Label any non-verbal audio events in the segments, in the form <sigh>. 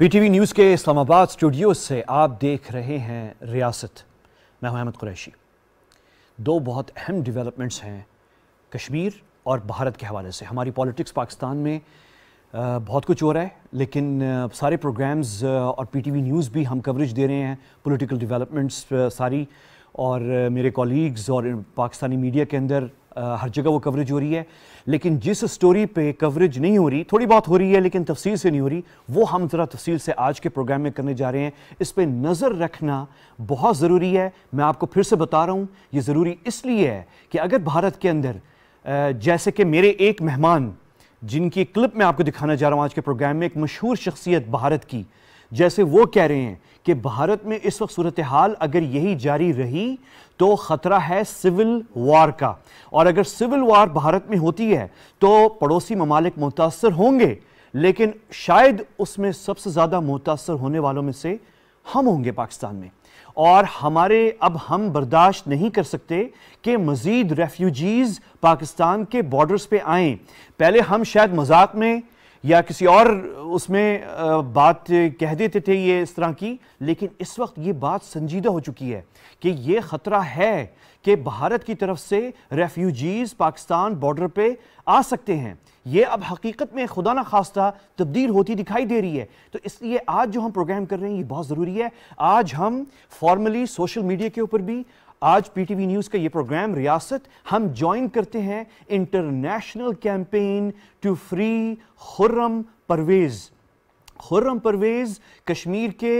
PTV news के Islamabad studio से आप देख रहे हैं रियासत मैं हूं अहमद कुरैशी दो बहुत अहम डेवलपमेंट्स हैं कश्मीर और भारत के हवाले से हमारी पॉलिटिक्स पाकिस्तान में बहुत कुछ हो रहा है लेकिन सारे प्रोग्राम्स और पीटीवी न्यूज़ भी हम कवरेज दे रहे हैं पॉलिटिकल डेवलपमेंट्स सारी और मेरे कॉलीग्स और पाकिस्तानी मीडिया के अंदर हर जगह वो कवरेज हो रही है लेकिन जिस स्टोरी पे कवरेज नहीं हो रही थोड़ी बहुत हो रही है लेकिन तफसील से नहीं हो रही वो हम ज़रा तफसील से आज के प्रोग्राम में करने जा रहे हैं इस पर नज़र रखना बहुत ज़रूरी है मैं आपको फिर से बता रहा हूँ ये ज़रूरी इसलिए है कि अगर भारत के अंदर जैसे कि मेरे एक मेहमान जिनकी क्लिप मैं आपको दिखाना जा रहा हूँ आज के प्रोग्राम में एक मशहूर शख्सियत भारत की जैसे वो कह रहे हैं कि भारत में इस वक्त सूरत हाल अगर यही जारी रही तो ख़तरा है सिविल वार का और अगर सिविल वार भारत में होती है तो पड़ोसी ममालिक मुतासर होंगे लेकिन शायद उसमें सबसे ज़्यादा मुतासर होने वालों में से हम होंगे पाकिस्तान में और हमारे अब हम बर्दाश्त नहीं कर सकते कि मज़ीद रेफ्यूजीज़ पाकिस्तान के बॉर्डर्स पे आए पहले हम शायद मजाक में या किसी और उसमें बात कह देते थे ये इस तरह की लेकिन इस वक्त ये बात संजीदा हो चुकी है कि ये ख़तरा है कि भारत की तरफ से रेफ्यूजीज़ पाकिस्तान बॉर्डर पे आ सकते हैं ये अब हकीकत में खुदा ना खास्ता तब्दील होती दिखाई दे रही है तो इसलिए आज जो हम प्रोग्राम कर रहे हैं ये बहुत ज़रूरी है आज हम फॉर्मली सोशल मीडिया के ऊपर भी आज पीटीवी न्यूज का ये प्रोग्राम रियासत हम ज्वाइन करते हैं international campaign to free Khurram Parvez Khurram Parvez Kashmir के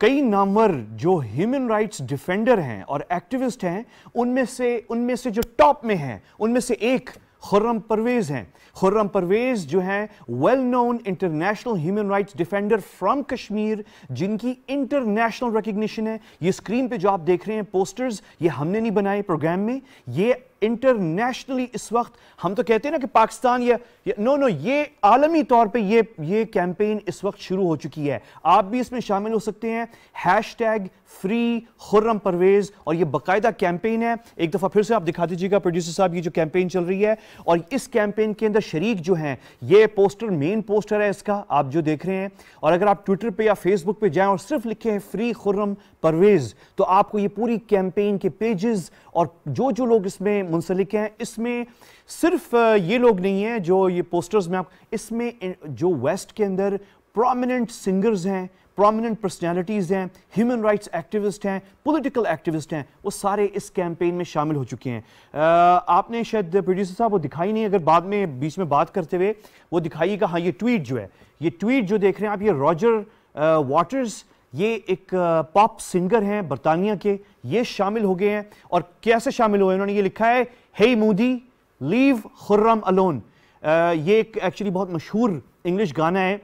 कई नामवर जो ह्यूमन राइट्स डिफेंडर हैं और एक्टिविस्ट हैं उनमें से उनमें से जो टॉप में हैं उनमें से एक खुर्रम परवेज़ हैं खुर्रम परवेज़ जो हैं well known international human rights defender from Kashmir जिनकी इंटरनेशनल रिकग्निशन है ये स्क्रीन पे जो आप देख रहे हैं पोस्टर्स ये हमने नहीं बनाए प्रोग्राम में ये इंटरनेशनली इस वक्त हम तो कहते हैं ना कि पाकिस्तान या, या नो नो ये आलमी तौर पे ये ये कैंपेन इस वक्त शुरू हो चुकी है आप भी इसमें शामिल हो सकते हैं hashtag free Khurram Parvez और ये बाकायदा कैंपेन है एक दफ़ा फिर से आप दिखा दीजिएगा प्रोड्यूसर साहब ये जो कैंपेन चल रही है और इस कैंपेन के अंदर शरीक जो हैं ये पोस्टर मेन पोस्टर है इसका आप जो देख रहे हैं और अगर आप ट्विटर पर या फेसबुक पर जाएँ और सिर्फ लिखे हैं फ्री खुर्रम परवेज तो आपको ये पूरी कैंपेन के पेजेस और जो जो लोग इसमें मुंसलिक हैं इसमें सिर्फ ये लोग नहीं हैं जो ये पोस्टर्स में आप इसमें जो वेस्ट के अंदर प्रोमिनेंट सिंगर्स हैं प्रोमिनेंट पर्सनैलिटीज़ हैं ह्यूमन राइट्स एक्टिविस्ट हैं पोलिटिकल एक्टिविस्ट हैं वो सारे इस कैंपेन में शामिल हो चुके हैं आपने शायद प्रोड्यूसर साहब वो दिखाई नहीं अगर बाद में बीच में बात करते हुए वो दिखाइएगा हाँ ये ट्वीट जो है ये ट्वीट जो देख रहे हैं आप ये रॉजर वाटर्स ये एक पॉप सिंगर हैं बरतानिया के ये शामिल हो गए हैं और कैसे शामिल हुए उन्होंने ये लिखा है hey Modi leave Khurram alone ये एक एक्चुअली बहुत मशहूर इंग्लिश गाना है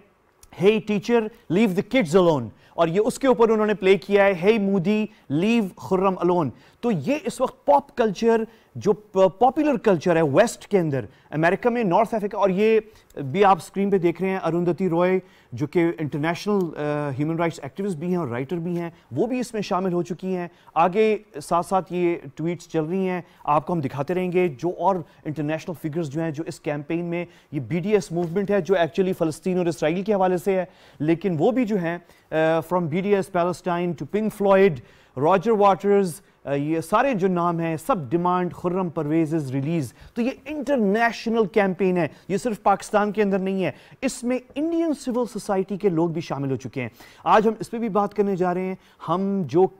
hey teacher leave the kids alone और ये उसके ऊपर उन्होंने प्ले किया है hey Modi leave Khurram alone तो ये इस वक्त पॉप कल्चर जो पॉपुलर कल्चर है वेस्ट के अंदर अमेरिका में नॉर्थ अफ्रीका और ये भी आप स्क्रीन पे देख रहे हैं अरुंधति रॉय जो कि इंटरनेशनल ह्यूमन राइट्स एक्टिविस्ट भी हैं और राइटर भी हैं वो भी इसमें शामिल हो चुकी हैं आगे साथ साथ ये ट्वीट्स चल रही हैं आपको हम दिखाते रहेंगे जो और इंटरनेशनल फिगर्स जो हैं जो इस कैंपेन में ये बी मूवमेंट है जो एक्चुअली फ़लस्तीन और इसराइल के हवाले से है लेकिन वो भी जो हैं from B D S Palestine to Pink Floyd Roger Waters ये सारे जो नाम हैं सब demand Khurram Parvez is release तो ये इंटरनेशनल कैंपेन है ये सिर्फ पाकिस्तान के अंदर नहीं है इसमें इंडियन सिविल सोसाइटी के लोग भी शामिल हो चुके हैं आज हम इस पर भी बात करने जा रहे हैं हम जो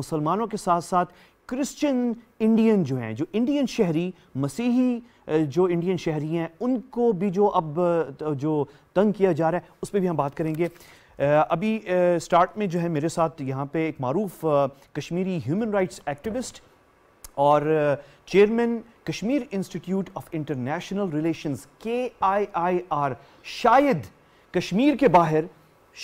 मुसलमानों के साथ साथ क्रिश्चियन इंडियन जो हैं जो इंडियन शहरी मसीही जो इंडियन शहरी हैं उनको भी जो अब जो तंग किया जा रहा है उस पर भी हम बात करेंगे अभी स्टार्ट में जो है मेरे साथ यहाँ पे एक मरूफ कश्मीरी ह्यूमन राइट्स एक्टिविस्ट और chairman Kashmir institute of international relations के आई आई आर शायद कश्मीर के बाहर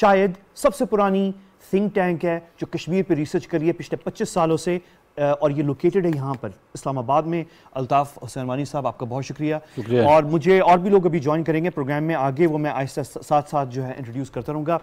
शायद सबसे पुरानी थिंक टैंक है जो कश्मीर पे रिसर्च करी है पिछले 25 सालों से और ये लोकेटेड है यहाँ पर इस्लामाबाद में अल्ताफ़ हुसैन वानी साहब आपका बहुत शुक्रिया और मुझे और भी लोग अभी ज्वाइन करेंगे प्रोग्राम में आगे वो मैं आहिस्ता साथ साथ जो है इंट्रोड्यूस करता रहूँगा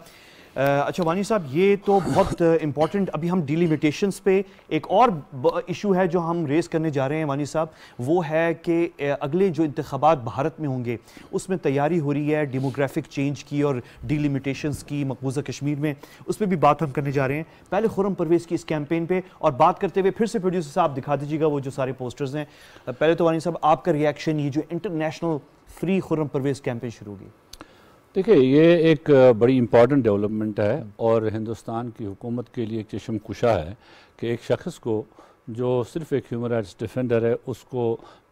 अच्छा वानी साहब ये तो बहुत इंपॉर्टेंट अभी हम डिलिमिटेशन पे एक और इशू है जो हम रेस करने जा रहे हैं वानी साहब वो है कि अगले जो इंतबात भारत में होंगे उसमें तैयारी हो रही है डेमोग्राफिक चेंज की और डिलिमिटेशन की मकबूजा कश्मीर में उस पर भी बात हम करने जा रहे हैं पहले खुरम परवेज की इस कैंपेन पर और बात करते हुए फिर से प्रोड्यूसर साहब दिखा दीजिएगा वो जो सारे पोस्टर्स हैं पहले तो वानी साहब आपका रिएक्शन ये जो international free Khurram Parvez campaign शुरू होगी देखिए ये एक बड़ी इम्पॉर्टेंट डेवलपमेंट है हम्म। और हिंदुस्तान की हुकूमत के लिए एक चशम कुशा है कि एक शख्स को जो सिर्फ एक ह्यूमन राइट्स डिफेंडर है उसको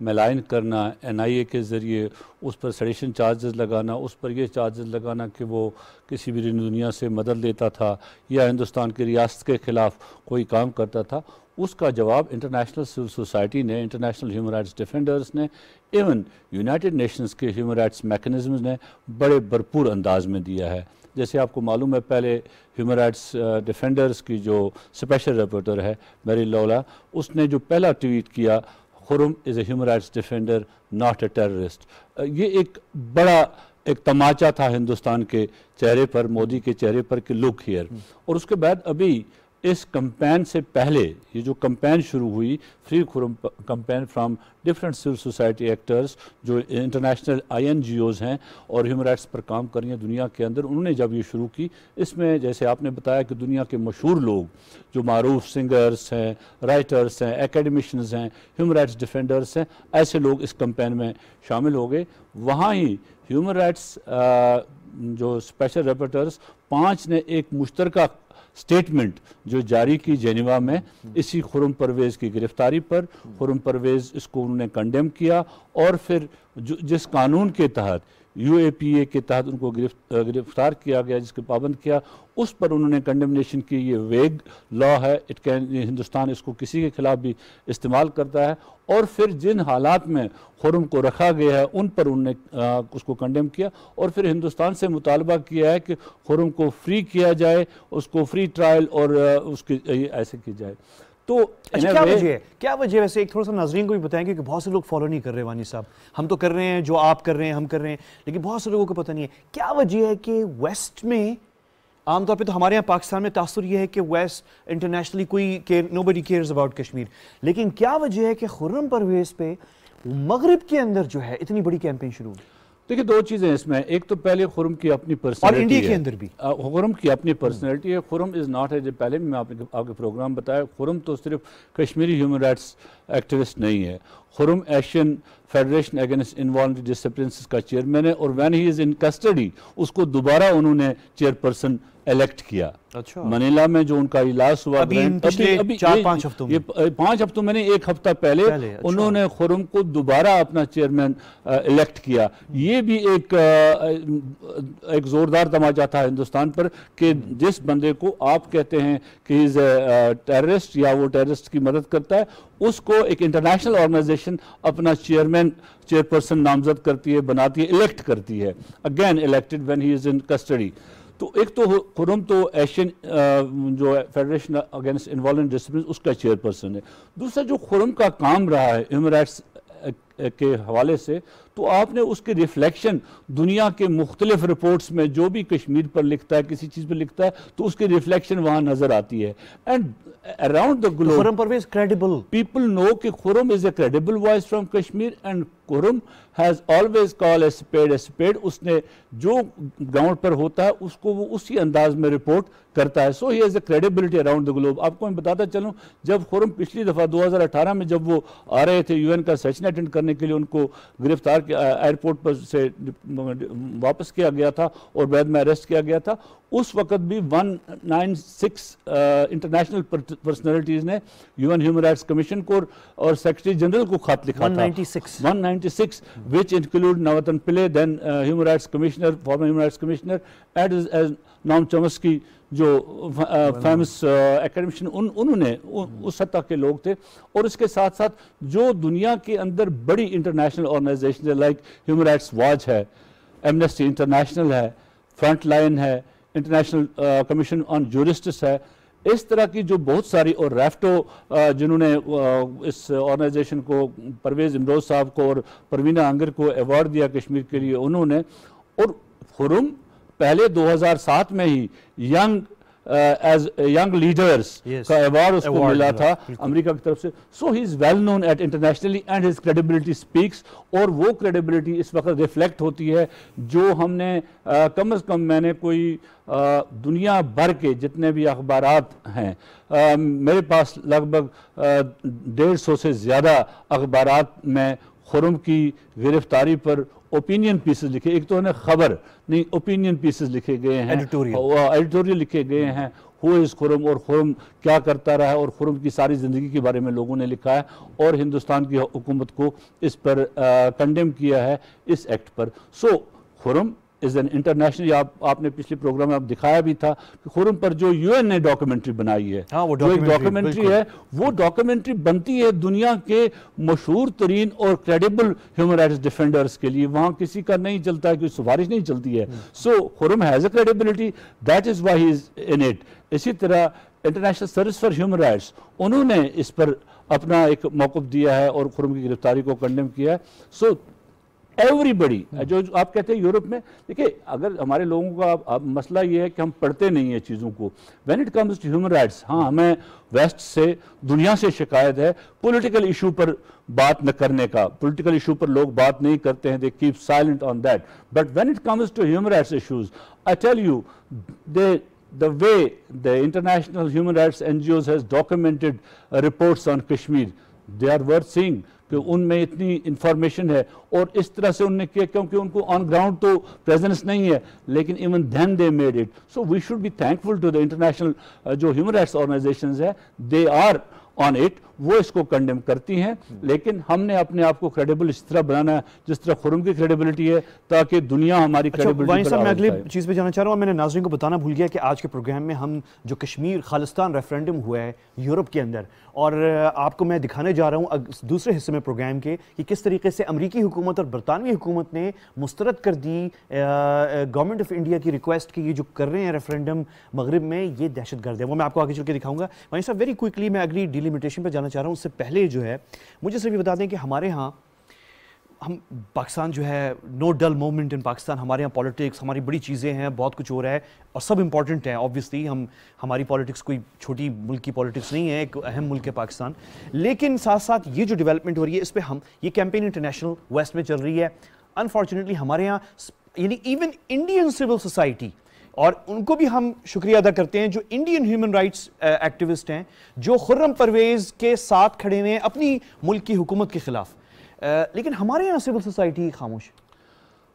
मेलाइन करना एनआईए के ज़रिए उस पर सडिशन चार्जेस लगाना उस पर ये चार्जेस लगाना कि वो किसी भी दुनिया से मदद लेता था या हिंदुस्तान की रियासत के ख़िलाफ़ कोई काम करता था उसका जवाब इंटरनेशनल सिविल सोसाइटी ने इंटरनेशनल ह्यूमन राइट्स डिफेंडर्स ने इवन यूनाइटेड नेशंस के ह्यूमन राइट्स मैकेनिज्म ने बड़े भरपूर अंदाज में दिया है जैसे आपको मालूम है पहले ह्यूमन राइट्स डिफेंडर्स की जो स्पेशल रिपोर्टर है मेरी लौला उसने जो पहला ट्वीट किया Khurram is a human rights defender not a terrorist ये एक बड़ा एक तमाचा था हिंदुस्तान के चेहरे पर मोदी के चेहरे पर कि लुक हियर और उसके बाद अभी इस कंपेन से पहले ये जो कंपेन शुरू हुई free Khurram campaign from different civil society actors जो international I N G Os हैं और ह्यूमन राइट्स पर काम कर रही हैं दुनिया के अंदर उन्होंने जब ये शुरू की इसमें जैसे आपने बताया कि दुनिया के मशहूर लोग जो मरूफ सिंगर्स हैं राइटर्स हैं एकेडमिशनज हैं ह्यूमन राइट्स डिफेंडर्स हैं ऐसे लोग इस कंपेन में शामिल हो गए वहाँ ही ह्यूमन राइट्स जो स्पेशल रिपोर्टर्स पाँच ने एक मुश्तरका स्टेटमेंट जो जारी की जेनेवा में इसी खुरम परवेज़ की गिरफ्तारी पर खुरम परवेज़ इसको उन्होंने कंडेम किया और फिर जो जिस कानून के तहत यूएपीए के तहत उनको गिरफ्तार किया गया जिसके पाबंद किया उस पर उन्होंने कंडमनेशन की ये वेग लॉ है इट कैन हिंदुस्तान इसको किसी के खिलाफ भी इस्तेमाल करता है और फिर जिन हालात में खुरम को रखा गया है उन पर उन्होंने उसको कंडेम किया और फिर हिंदुस्तान से मुतालबा किया है कि खुरम को फ्री किया जाए उसको फ्री ट्रायल और उसकी ऐसे की जाए तो अच्छा, क्या वजह है क्या वजह वैसे एक थोड़ा सा नाजरीन को भी बताएं क्योंकि बहुत से लोग फॉलो नहीं कर रहे वानी साहब हम तो कर रहे हैं जो आप कर रहे हैं हम कर रहे हैं लेकिन बहुत से लोगों को पता नहीं है क्या वजह है कि वेस्ट में आमतौर पर तो हमारे यहाँ पाकिस्तान में तासर यह है कि वेस्ट इंटरनेशनली कोई care nobody cares about Kashmir लेकिन क्या वजह है कि खुर्रम परवेज पे मगरब के अंदर जो है इतनी बड़ी कैंपेन शुरू हुई देखिए दो चीज़ें इसमें एक तो पहले खुरम की अपनी पर्सनैलिटी इंडिया के अंदर भी खुरम की अपनी पर्सनैलिटी है खुरम इज़ नॉट है जो पहले भी मैं आपने आपके प्रोग्राम बताया खुरम तो सिर्फ कश्मीरी ह्यूमन राइट्स एक्टिविस्ट नहीं है Khurram Asian federation against involve discipline का चेयरमैन है और when he is in custody उसको दोबारा उन्होंने चेयरपर्सन इलेक्ट किया अच्छा मनीला में जो उनका इलाज हुआ अभी पिछले अभी चार पांच हफ्तों ये पांच हफ्तों मैंने एक हफ्ता पहले, पहले अच्छा। उन्होंने खुरम को दोबारा अपना चेयरमैन इलेक्ट किया ये भी एक एक जोरदार तमाचा था हिंदुस्तान पर कि जिस बंदे को आप कहते हैं कि इज टेररिस्ट या वो टेररिस्ट की मदद करता है उसको एक इंटरनेशनल ऑर्गेनाइजेशन अपना चेयरमैन चेयरपर्सन नामजद करती है बनाती है इलेक्ट करती है again elected when he is in custody तो एक तो खुरम तो एशियन जो फेडरेशन अगेंस्ट इन्वॉल्व डिसिप्लिन उसका चेयरपर्सन है दूसरा जो खुरम का काम रहा है ह्यूमन राइट्स के हवाले से तो आपने उसके रिफ्लेक्शन दुनिया के मुख्तलिफ रिपोर्ट्स में जो भी कश्मीर पर लिखता है किसी चीज़ पर लिखता है तो उसकी रिफ्लेक्शन वहाँ नज़र आती है and around the global people know कि Khurram is a credible voice from Kashmir and Khurram has always call a spade a spade उसने जो ग्राउंड पर होता है उसको वो उसी अंदाज में रिपोर्ट करता है so he has a credibility around the globe आपको मैं बताता चलूँ जब खुरम पिछली दफ़ा 2018 में जब वो आ रहे थे यूएन का सेशन अटेंड करने के लिए उनको गिरफ्तार एयरपोर्ट पर से वापस किया गया था और बाद में अरेस्ट किया गया था उस वक्त भी 196 इंटरनेशनल पर्सनैलिटीज़ ने यूएन ह्यूमन राइट्स कमीशन को और सेक्रेटरी जनरल को खत लिखा 196. था 196 1996, which include Navatan Pillay, then uh, Human Rights Commissioner, former Human Rights Commissioner, and as, as noam chomsky जो फेमस uh, एकेडमिशन uh, उन उन्होंने hmm. उस सतह के लोग थे और इसके साथ साथ जो दुनिया के अंदर बड़ी इंटरनेशनल ऑर्गेनाइजेशन है लाइक ह्यूमन राइट्स वॉच है एमनेस्टी इंटरनेशनल है फ्रंट लाइन uh, है इंटरनेशनल कमीशन ऑन जूरिस्टिस है इस तरह की जो बहुत सारी और रेफ्टो जिन्होंने इस ऑर्गेनाइजेशन को परवेज़ इमरोज साहब को और परवीना आंगर को अवार्ड दिया कश्मीर के लिए उन्होंने और फुरुम पहले 2007 में ही यंग एज यंग लीडर्स का अवार्ड उसको award मिला था अमेरिका की तरफ से so he is well known at internationally and his credibility speaks और वो क्रेडिबिलिटी इस वक्त रिफ्लेक्ट होती है जो हमने आ, कम अज़ कम मैंने कोई आ, दुनिया भर के जितने भी अखबार हैं आ, मेरे पास लगभग डेढ़ सौ से ज़्यादा अखबार में खुरम की गिरफ्तारी पर ओपिनियन पीसेज लिखे एक तो उन्हें खबर नहीं ओपिनियन पीसेज लिखे गए हैं एडिटोरियल एडिटोरियल लिखे गए हैं हु इस खुरम और खुरम क्या करता रहा है और खुरम की सारी ज़िंदगी के बारे में लोगों ने लिखा है और हिंदुस्तान की हुकूमत को इस पर कंडेम किया है इस एक्ट पर so so, Khurram is an international आप, आपने पिछले प्रोग्राम में आप दिखाया भी था कि खुरम पर जो यूएन ने डॉक्यूमेंट्री बनाई है हाँ, वो डॉक्यूमेंट्री है वो डॉक्यूमेंट्री बनती है दुनिया के मशहूर तरीन और क्रेडिबल ह्यूमन राइट्स डिफेंडर्स के लिए वहाँ किसी का नहीं चलता है कोई सिफारिश नहीं चलती है so hmm. Khurram has a credibility that is why is in it इसी तरह international service for human rights उन्होंने इस पर अपना एक मौकफ दिया है और खुरम की गिरफ्तारी को कंडेम किया है सो so, एवरीबडी hmm. जो, जो आप कहते हैं यूरोप में देखिए अगर हमारे लोगों का मसला ये है कि हम पढ़ते नहीं है चीज़ों को when it comes to human rights हाँ hmm. हमें वेस्ट से दुनिया से शिकायत है पॉलिटिकल इशू पर बात न करने का पॉलिटिकल इशू पर लोग बात नहीं करते हैं they keep silent on that but when it comes to human rights issues I tell you they the way the international human rights NGOs has documented documented uh, reports on Kashmir, they are worth seeing. कि उनमें इतनी information है और इस तरह से उनने किया क्योंकि उनको ऑन ग्राउंड तो प्रेजेंस नहीं है लेकिन even then they made it so we should be thankful to the international जो ह्यूमन राइट्स ऑर्गेनाइजेशन है दे आर ऑन इट वो इसको कंडेम करती हैं लेकिन हमने अपने आप को क्रेडिबल इस तरह बनाना है जिस तरह खुरम की क्रेडिबिलिटी है ताकि दुनिया हमारी क्रेडिबिलिटी अच्छा, मैं अगली चीज़ पे जाना चाह रहा हूँ मैंने नाजरिन को बताना भूल गया कि आज के प्रोग्राम में हम जो कश्मीर खालिस्तान रेफरेंडम हुआ है यूरोप के अंदर और आपको मैं दिखाने जा रहा हूँ दूसरे हिस्से में प्रोग्राम के कि किस तरीके से अमरीकी हुकूमत और बरतानवी हुकूमत ने मुस्तरद कर दी गवर्नमेंट ऑफ इंडिया की रिक्वेस्ट की ये जो कर रहे हैं रेफरेंडम मगरब में ये दहशत गर्द है वो मैं आपको आगे चल के दिखाऊंगा वहीं साहब वेरी क्विकली मैं अगली डिलिमिटेशन पर जाना जाना चाह रहा हूँ उससे पहले जो है मुझे सिर्फ ये बता दें कि हमारे यहाँ हम पाकिस्तान जो है no dull moment in Pakistan हमारे यहाँ पॉलिटिक्स हमारी बड़ी चीज़ें हैं बहुत कुछ हो रहा है और सब इम्पॉर्टेंट हैं ऑब्वियसली हम हमारी पॉलिटिक्स कोई छोटी मुल्क की पॉलिटिक्स नहीं है एक अहम मुल्क है पाकिस्तान लेकिन साथ साथ ये जो डेवलपमेंट हो रही है इस पर हम ये कैंपेन इंटरनेशनल वेस्ट में चल रही है अनफॉर्चुनेटली हमारे यहाँ यानी इवन इंडियन सिविल सोसाइटी और उनको भी हम शुक्रिया अदा करते हैं जो इंडियन ह्यूमन राइट्स एक्टिविस्ट हैं जो खुर्रम परवेज़ के साथ खड़े हुए हैं अपनी मुल्क की हुकूमत के ख़िलाफ़ uh, लेकिन हमारे यहाँ सिविल सोसाइटी खामोश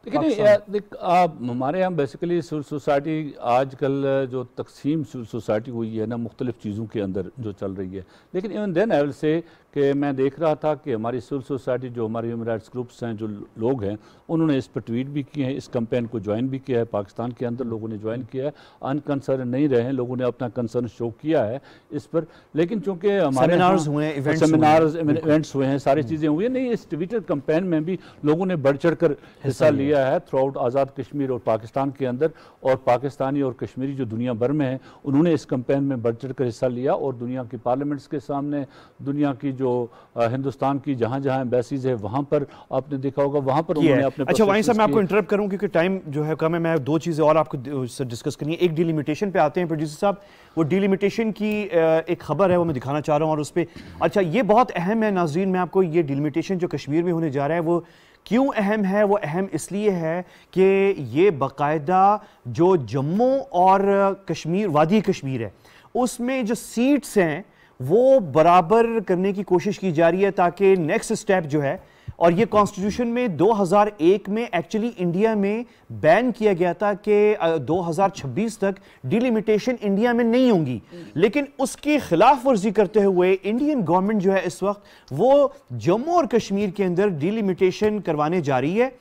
देखिए आप हमारे यहाँ बेसिकली सिविल सोसाइटी आजकल uh, जो तकसीम सिविल सोसाइटी हुई है ना मुख्तलिफ चीज़ों के अंदर जो चल रही है लेकिन even then I will say कि मैं देख रहा था कि हमारी सिविल सोसाइटी जो हमारे ह्यूमन राइट्स ग्रुप्स हैं जो लोग हैं उन्होंने इस पर ट्वीट भी किए हैं इस कंपेन को ज्वाइन भी किया है पाकिस्तान के अंदर लोगों ने ज्वाइन किया है अनकंसर्न नहीं रहे हैं लोगों ने अपना कंसर्न शो किया है इस पर लेकिन चूंकि हमारे सेमिनार इवेंट्स हुए हैं सारी चीज़ें हुई हैं नहीं इस ट्विटर कंपेन में भी लोगों ने बढ़ चढ़ कर हिस्सा लिया है थ्रू आउट आज़ाद कश्मीर और पाकिस्तान के अंदर और पाकिस्तानी और कश्मीरी जो दुनिया भर में है उन्होंने इस कंपेन में बढ़ चढ़ कर हिस्सा लिया और दुनिया की पार्लियामेंट्स के सामने दुनिया की जो हिंदुस्तान की जहाँ जहाँ एम्बेसीज है वहाँ पर आपने देखा होगा वहाँ पर उन्होंने अपने अच्छा वहीं साहब मैं आपको इंटरप्ट करूँ क्योंकि टाइम जो है कम है मैं दो चीज़ें और आपको डिस्कस करनी है एक डिलिमिटेशन पे आते हैं प्रोड्यूसर साहब वो डिलिमिटेशन की एक खबर है वो मैं दिखाना चाह रहा हूँ और उस पर अच्छा ये बहुत अहम है नाजरीन मैं आपको ये डिलिमिटेशन जो कश्मीर में होने जा रहा है वो क्यों अहम है वो अहम इसलिए है कि ये बाकायदा जो जम्मू और कश्मीर वादी कश्मीर है उसमें जो सीट्स हैं वो बराबर करने की कोशिश की जा रही है ताकि नेक्स्ट स्टेप जो है और ये कॉन्स्टिट्यूशन में 2001 में एक्चुअली इंडिया में बैन किया गया था कि 2026 तक डिलिमिटेशन इंडिया में नहीं होंगी लेकिन उसकी खिलाफ वर्जी करते हुए इंडियन गवर्नमेंट जो है इस वक्त वो जम्मू और कश्मीर के अंदर डिलिमिटेशन करवाने जा रही है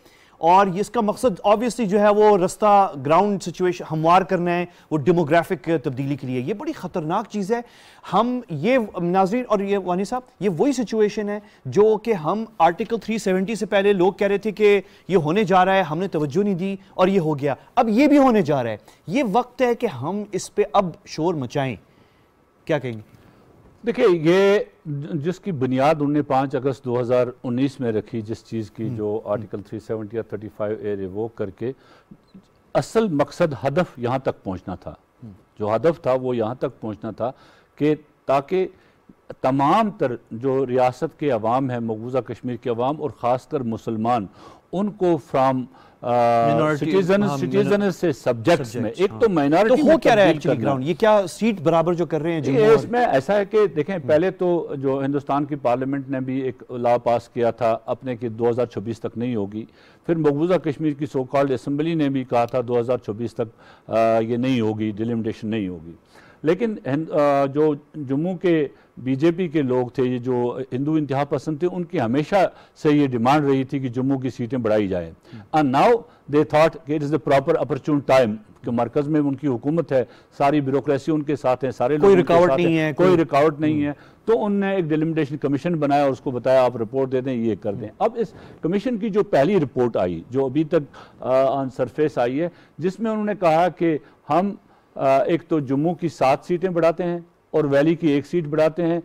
और इसका मकसद ऑब्वियसली जो है वो रास्ता ग्राउंड सिचुएशन हमवार करना है वो डेमोग्राफिक तब्दीली के लिए ये बड़ी ख़तरनाक चीज़ है हम ये नाजरीन और ये वानी साहब ये वही सिचुएशन है जो कि हम आर्टिकल 370 से पहले लोग कह रहे थे कि ये होने जा रहा है हमने तवज्जो नहीं दी और ये हो गया अब ये भी होने जा रहा है ये वक्त है कि हम इस पर अब शोर मचाएँ क्या कहेंगे देखिए ये जिसकी बुनियाद उन्होंने पाँच अगस्त 2019 में रखी जिस चीज़ की हम्म। जो आर्टिकल 370 या 35 ए रिवोक करके असल मकसद हदफ यहाँ तक पहुँचना था हम्म। जो हदफ था वो यहाँ तक पहुँचना था कि ताकि तमाम तर जो रियासत के अवाम है मकबूजा कश्मीर के अवाम और ख़ासकर मुसलमान उनको फ्राम सिटीजन हाँ, से सब्जेक्ट्स में एक हाँ। तो माइनॉरिटी तो हो क्या रहा है ग्राउंड ये क्या सीट बराबर जो कर रहे हैं इसमें ऐसा है कि देखें हम्म। पहले तो जो हिंदुस्तान की पार्लियामेंट ने भी एक लॉ पास किया था अपने हजार 2026 तक नहीं होगी फिर मकबूजा कश्मीर की सो कॉल्ड असम्बली ने भी कहा था 2026 तक ये नहीं होगी डिलिमिटेशन नहीं होगी लेकिन जो जम्मू के बीजेपी के लोग थे ये जो हिंदू इंतहा पसंद थे उनकी हमेशा से ये डिमांड रही थी कि जम्मू की सीटें बढ़ाई जाएँ एंड नाउ दे थाट कि it is the proper opportune time कि मरकज़ में उनकी हुकूमत है सारी ब्यूरोसी उनके साथ हैं सारे कोई रुकावट नहीं है कोई रुकावट नहीं हम्म। है तो उनने एक डिलिमिटेशन कमीशन बनाया और उसको बताया आप रिपोर्ट दे दें ये कर दें हम्म। अब इस कमीशन की जो पहली रिपोर्ट आई जो अभी तक ऑन सरफेस आई है जिसमें उन्होंने कहा कि हम एक तो जम्मू की सात सीटें बढ़ाते हैं और वैली की एक सीट बढ़ाते हैं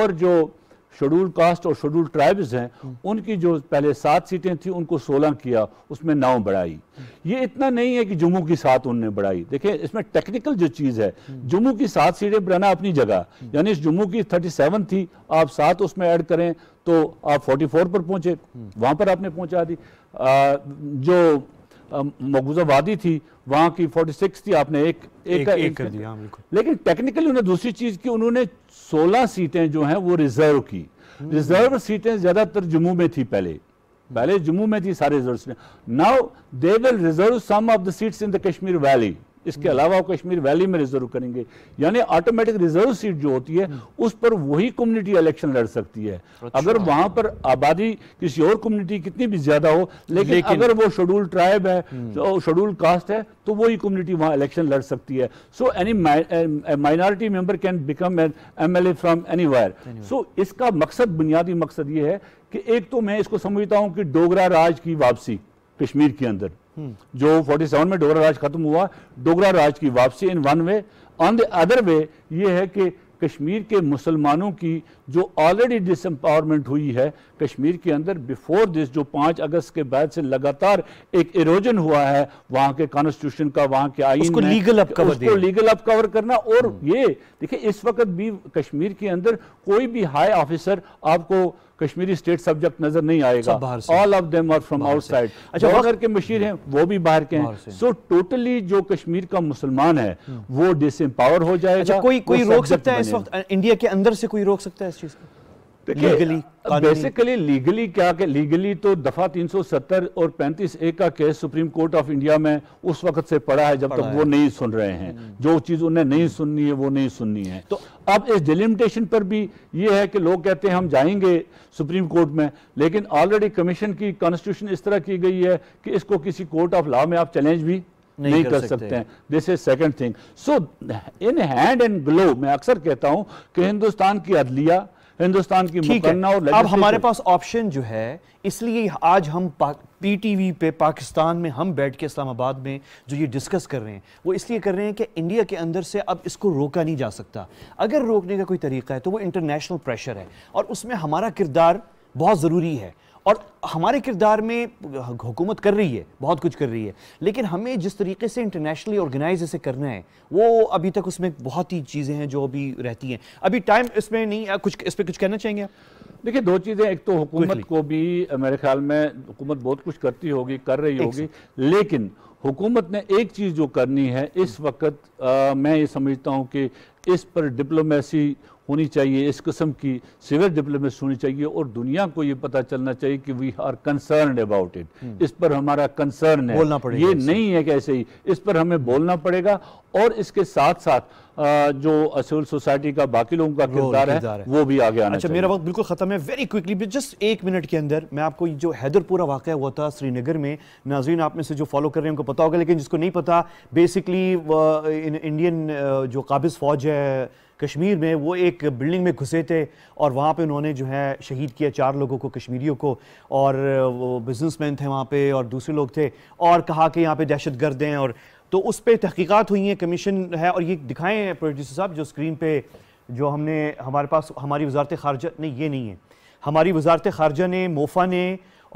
और जो शेड्यूल कास्ट और शेड्यूल ट्राइब्स हैं उनकी जो पहले सात सीटें थी उनको सोलह किया उसमें नौ बढ़ाई ये इतना नहीं है कि जम्मू की सात उनने बढ़ाई देखिए इसमें टेक्निकल जो चीज़ है जम्मू की सात सीटें बढ़ाना अपनी जगह यानी जम्मू की थर्टी सेवन थी आप सात उसमें ऐड करें तो आप फोर्टी फोर पर पहुंचे वहां पर आपने पहुंचा दी आ, जो मकबूजा वादी थी वहाँ की फोर्टी सिक्स थी आपने एक एक, एक, का, एक, कर दिया लेकिन टेक्निकली उन्हें दूसरी चीज़ की उन्होंने सोलह सीटें जो हैं वो रिजर्व की रिजर्व हम्म। सीटें ज़्यादातर जम्मू में थी पहले पहले जम्मू में थी सारे रिजर्व सीटें now they will reserve some of the seats in the Kashmir valley इसके अलावा कश्मीर वैली में रिजर्व करेंगे यानी ऑटोमेटिक रिजर्व सीट जो होती है हम्म। उस पर वही कम्युनिटी इलेक्शन लड़ सकती है अच्छा। अगर वहां पर आबादी किसी और कम्युनिटी कितनी भी ज्यादा हो लेकिन, लेकिन अगर वो शेड्यूल ट्राइब है शेड्यूल हम्म। कास्ट तो है तो वही कम्युनिटी वहां इलेक्शन लड़ सकती है so any minority member can become an MLA from any so इसका मकसद बुनियादी मकसद ये है कि एक तो मैं इसको समझता हूं कि डोगरा राज की वापसी कश्मीर के अंदर जो 47 में डोगरा राज खत्म हुआ डोगरा राज की वापसी in one way on the other way ये है कि कश्मीर के मुसलमानों की जो ऑलरेडी डिसम्पावरमेंट हुई है कश्मीर के अंदर बिफोर दिस जो पाँच अगस्त के बाद से लगातार एक इरोजन हुआ है वहाँ के कॉन्स्टिट्यूशन का वहाँ के आईन उसको लीगल अप कवर उसको लीगल अप कवर करना और हम्म। ये देखिए इस वक्त भी कश्मीर के अंदर कोई भी हाई ऑफिसर आपको कश्मीरी स्टेट सब्जेक्ट नजर नहीं आएगा all of them are from outside governor के मशीर हैं वो भी बाहर के हैं सो टोटली जो कश्मीर का मुसलमान है हम्म। वो डिसम्पावर हो जाएगा अच्छा, कोई कोई रोक सकता है इस वक्त इंडिया के अंदर से कोई रोक सकता है इस चीज को लीगली बेसिकली लीगली क्या के लीगली तो दफा 370 और 35 ए का case Supreme Court of India में उस वक्त से पड़ा है जब तक वो नहीं सुन रहे हैं हम्म। जो चीज उन्हें नहीं सुननी है वो नहीं सुननी है तो अब इस डिलिमिटेशन पर भी ये है कि लोग कहते हैं हम जाएंगे सुप्रीम कोर्ट में लेकिन ऑलरेडी कमीशन की कॉन्स्टिट्यूशन इस तरह की गई है कि इसको किसी कोर्ट ऑफ लॉ में आप चैलेंज भी नहीं, नहीं कर, कर सकते हैं this is second thing so in hand and glove मैं अक्सर कहता हूं कि हिंदुस्तान की अदलिया हिंदुस्तान की मुकन्ना और अब हमारे पास ऑप्शन जो है इसलिए आज हम पीटीवी पे पाकिस्तान में हम बैठ के इस्लामाबाद में जो ये डिस्कस कर रहे हैं वो इसलिए कर रहे हैं कि इंडिया के अंदर से अब इसको रोका नहीं जा सकता अगर रोकने का कोई तरीका है तो वो इंटरनेशनल प्रेशर है और उसमें हमारा किरदार बहुत ज़रूरी है और हमारे किरदार में हुकूमत कर रही है बहुत कुछ कर रही है लेकिन हमें जिस तरीके से इंटरनेशनली ऑर्गेनाइज इसे करना है वो अभी तक उसमें बहुत ही चीज़ें हैं जो अभी रहती हैं अभी टाइम इसमें नहीं कुछ इस पर कुछ कहना चाहेंगे आप देखिए दो चीज़ें एक तो हुकूमत को भी मेरे ख्याल में हुकूमत बहुत कुछ करती होगी कर रही होगी लेकिन हुकूमत ने एक चीज़ जो करनी है इस वक्त मैं ये समझता हूँ कि इस पर डिप्लोमेसी होनी चाहिए इस किस्म की सिविल डिप्लोमेसी होनी चाहिए और दुनिया को ये पता चलना चाहिए कि we are concern about it इस पर हमारा कंसर्न है बोलना पड़ेगा ये नहीं है कैसे ही इस पर हमें बोलना पड़ेगा और इसके साथ साथ जो सिविल सोसाइटी का बाकी लोगों का किरदार है, है वो भी आगे आना अच्छा मेरा वक्त बिल्कुल ख़त्म है वेरी क्विकली जस्ट एक मिनट के अंदर मैं आपको जो हैदरपुरा वाक़ हुआ था श्रीनगर में नाजीन आप में से जो फॉलो कर रहे हैं उनको पता होगा लेकिन जिसको नहीं पता बेसिकली इंडियन जो काबिज़ फ़ौज है कश्मीर में वो एक बिल्डिंग में घुसे थे और वहाँ पे उन्होंने जो है शहीद किया चार लोगों को कश्मीरियों को और वो बिजनेसमैन थे वहाँ पे और दूसरे लोग थे और कहा कि यहाँ पे दहशत गर्द हैं और तो उस पर तहकीकत हुई हैं कमीशन है और ये दिखाएँ प्रोड्यूसर साहब जो स्क्रीन पर जो हमने हमारे पास हमारी वजारत खारजा नहीं ये नहीं है हमारी वजारत खारजा ने मोफा ने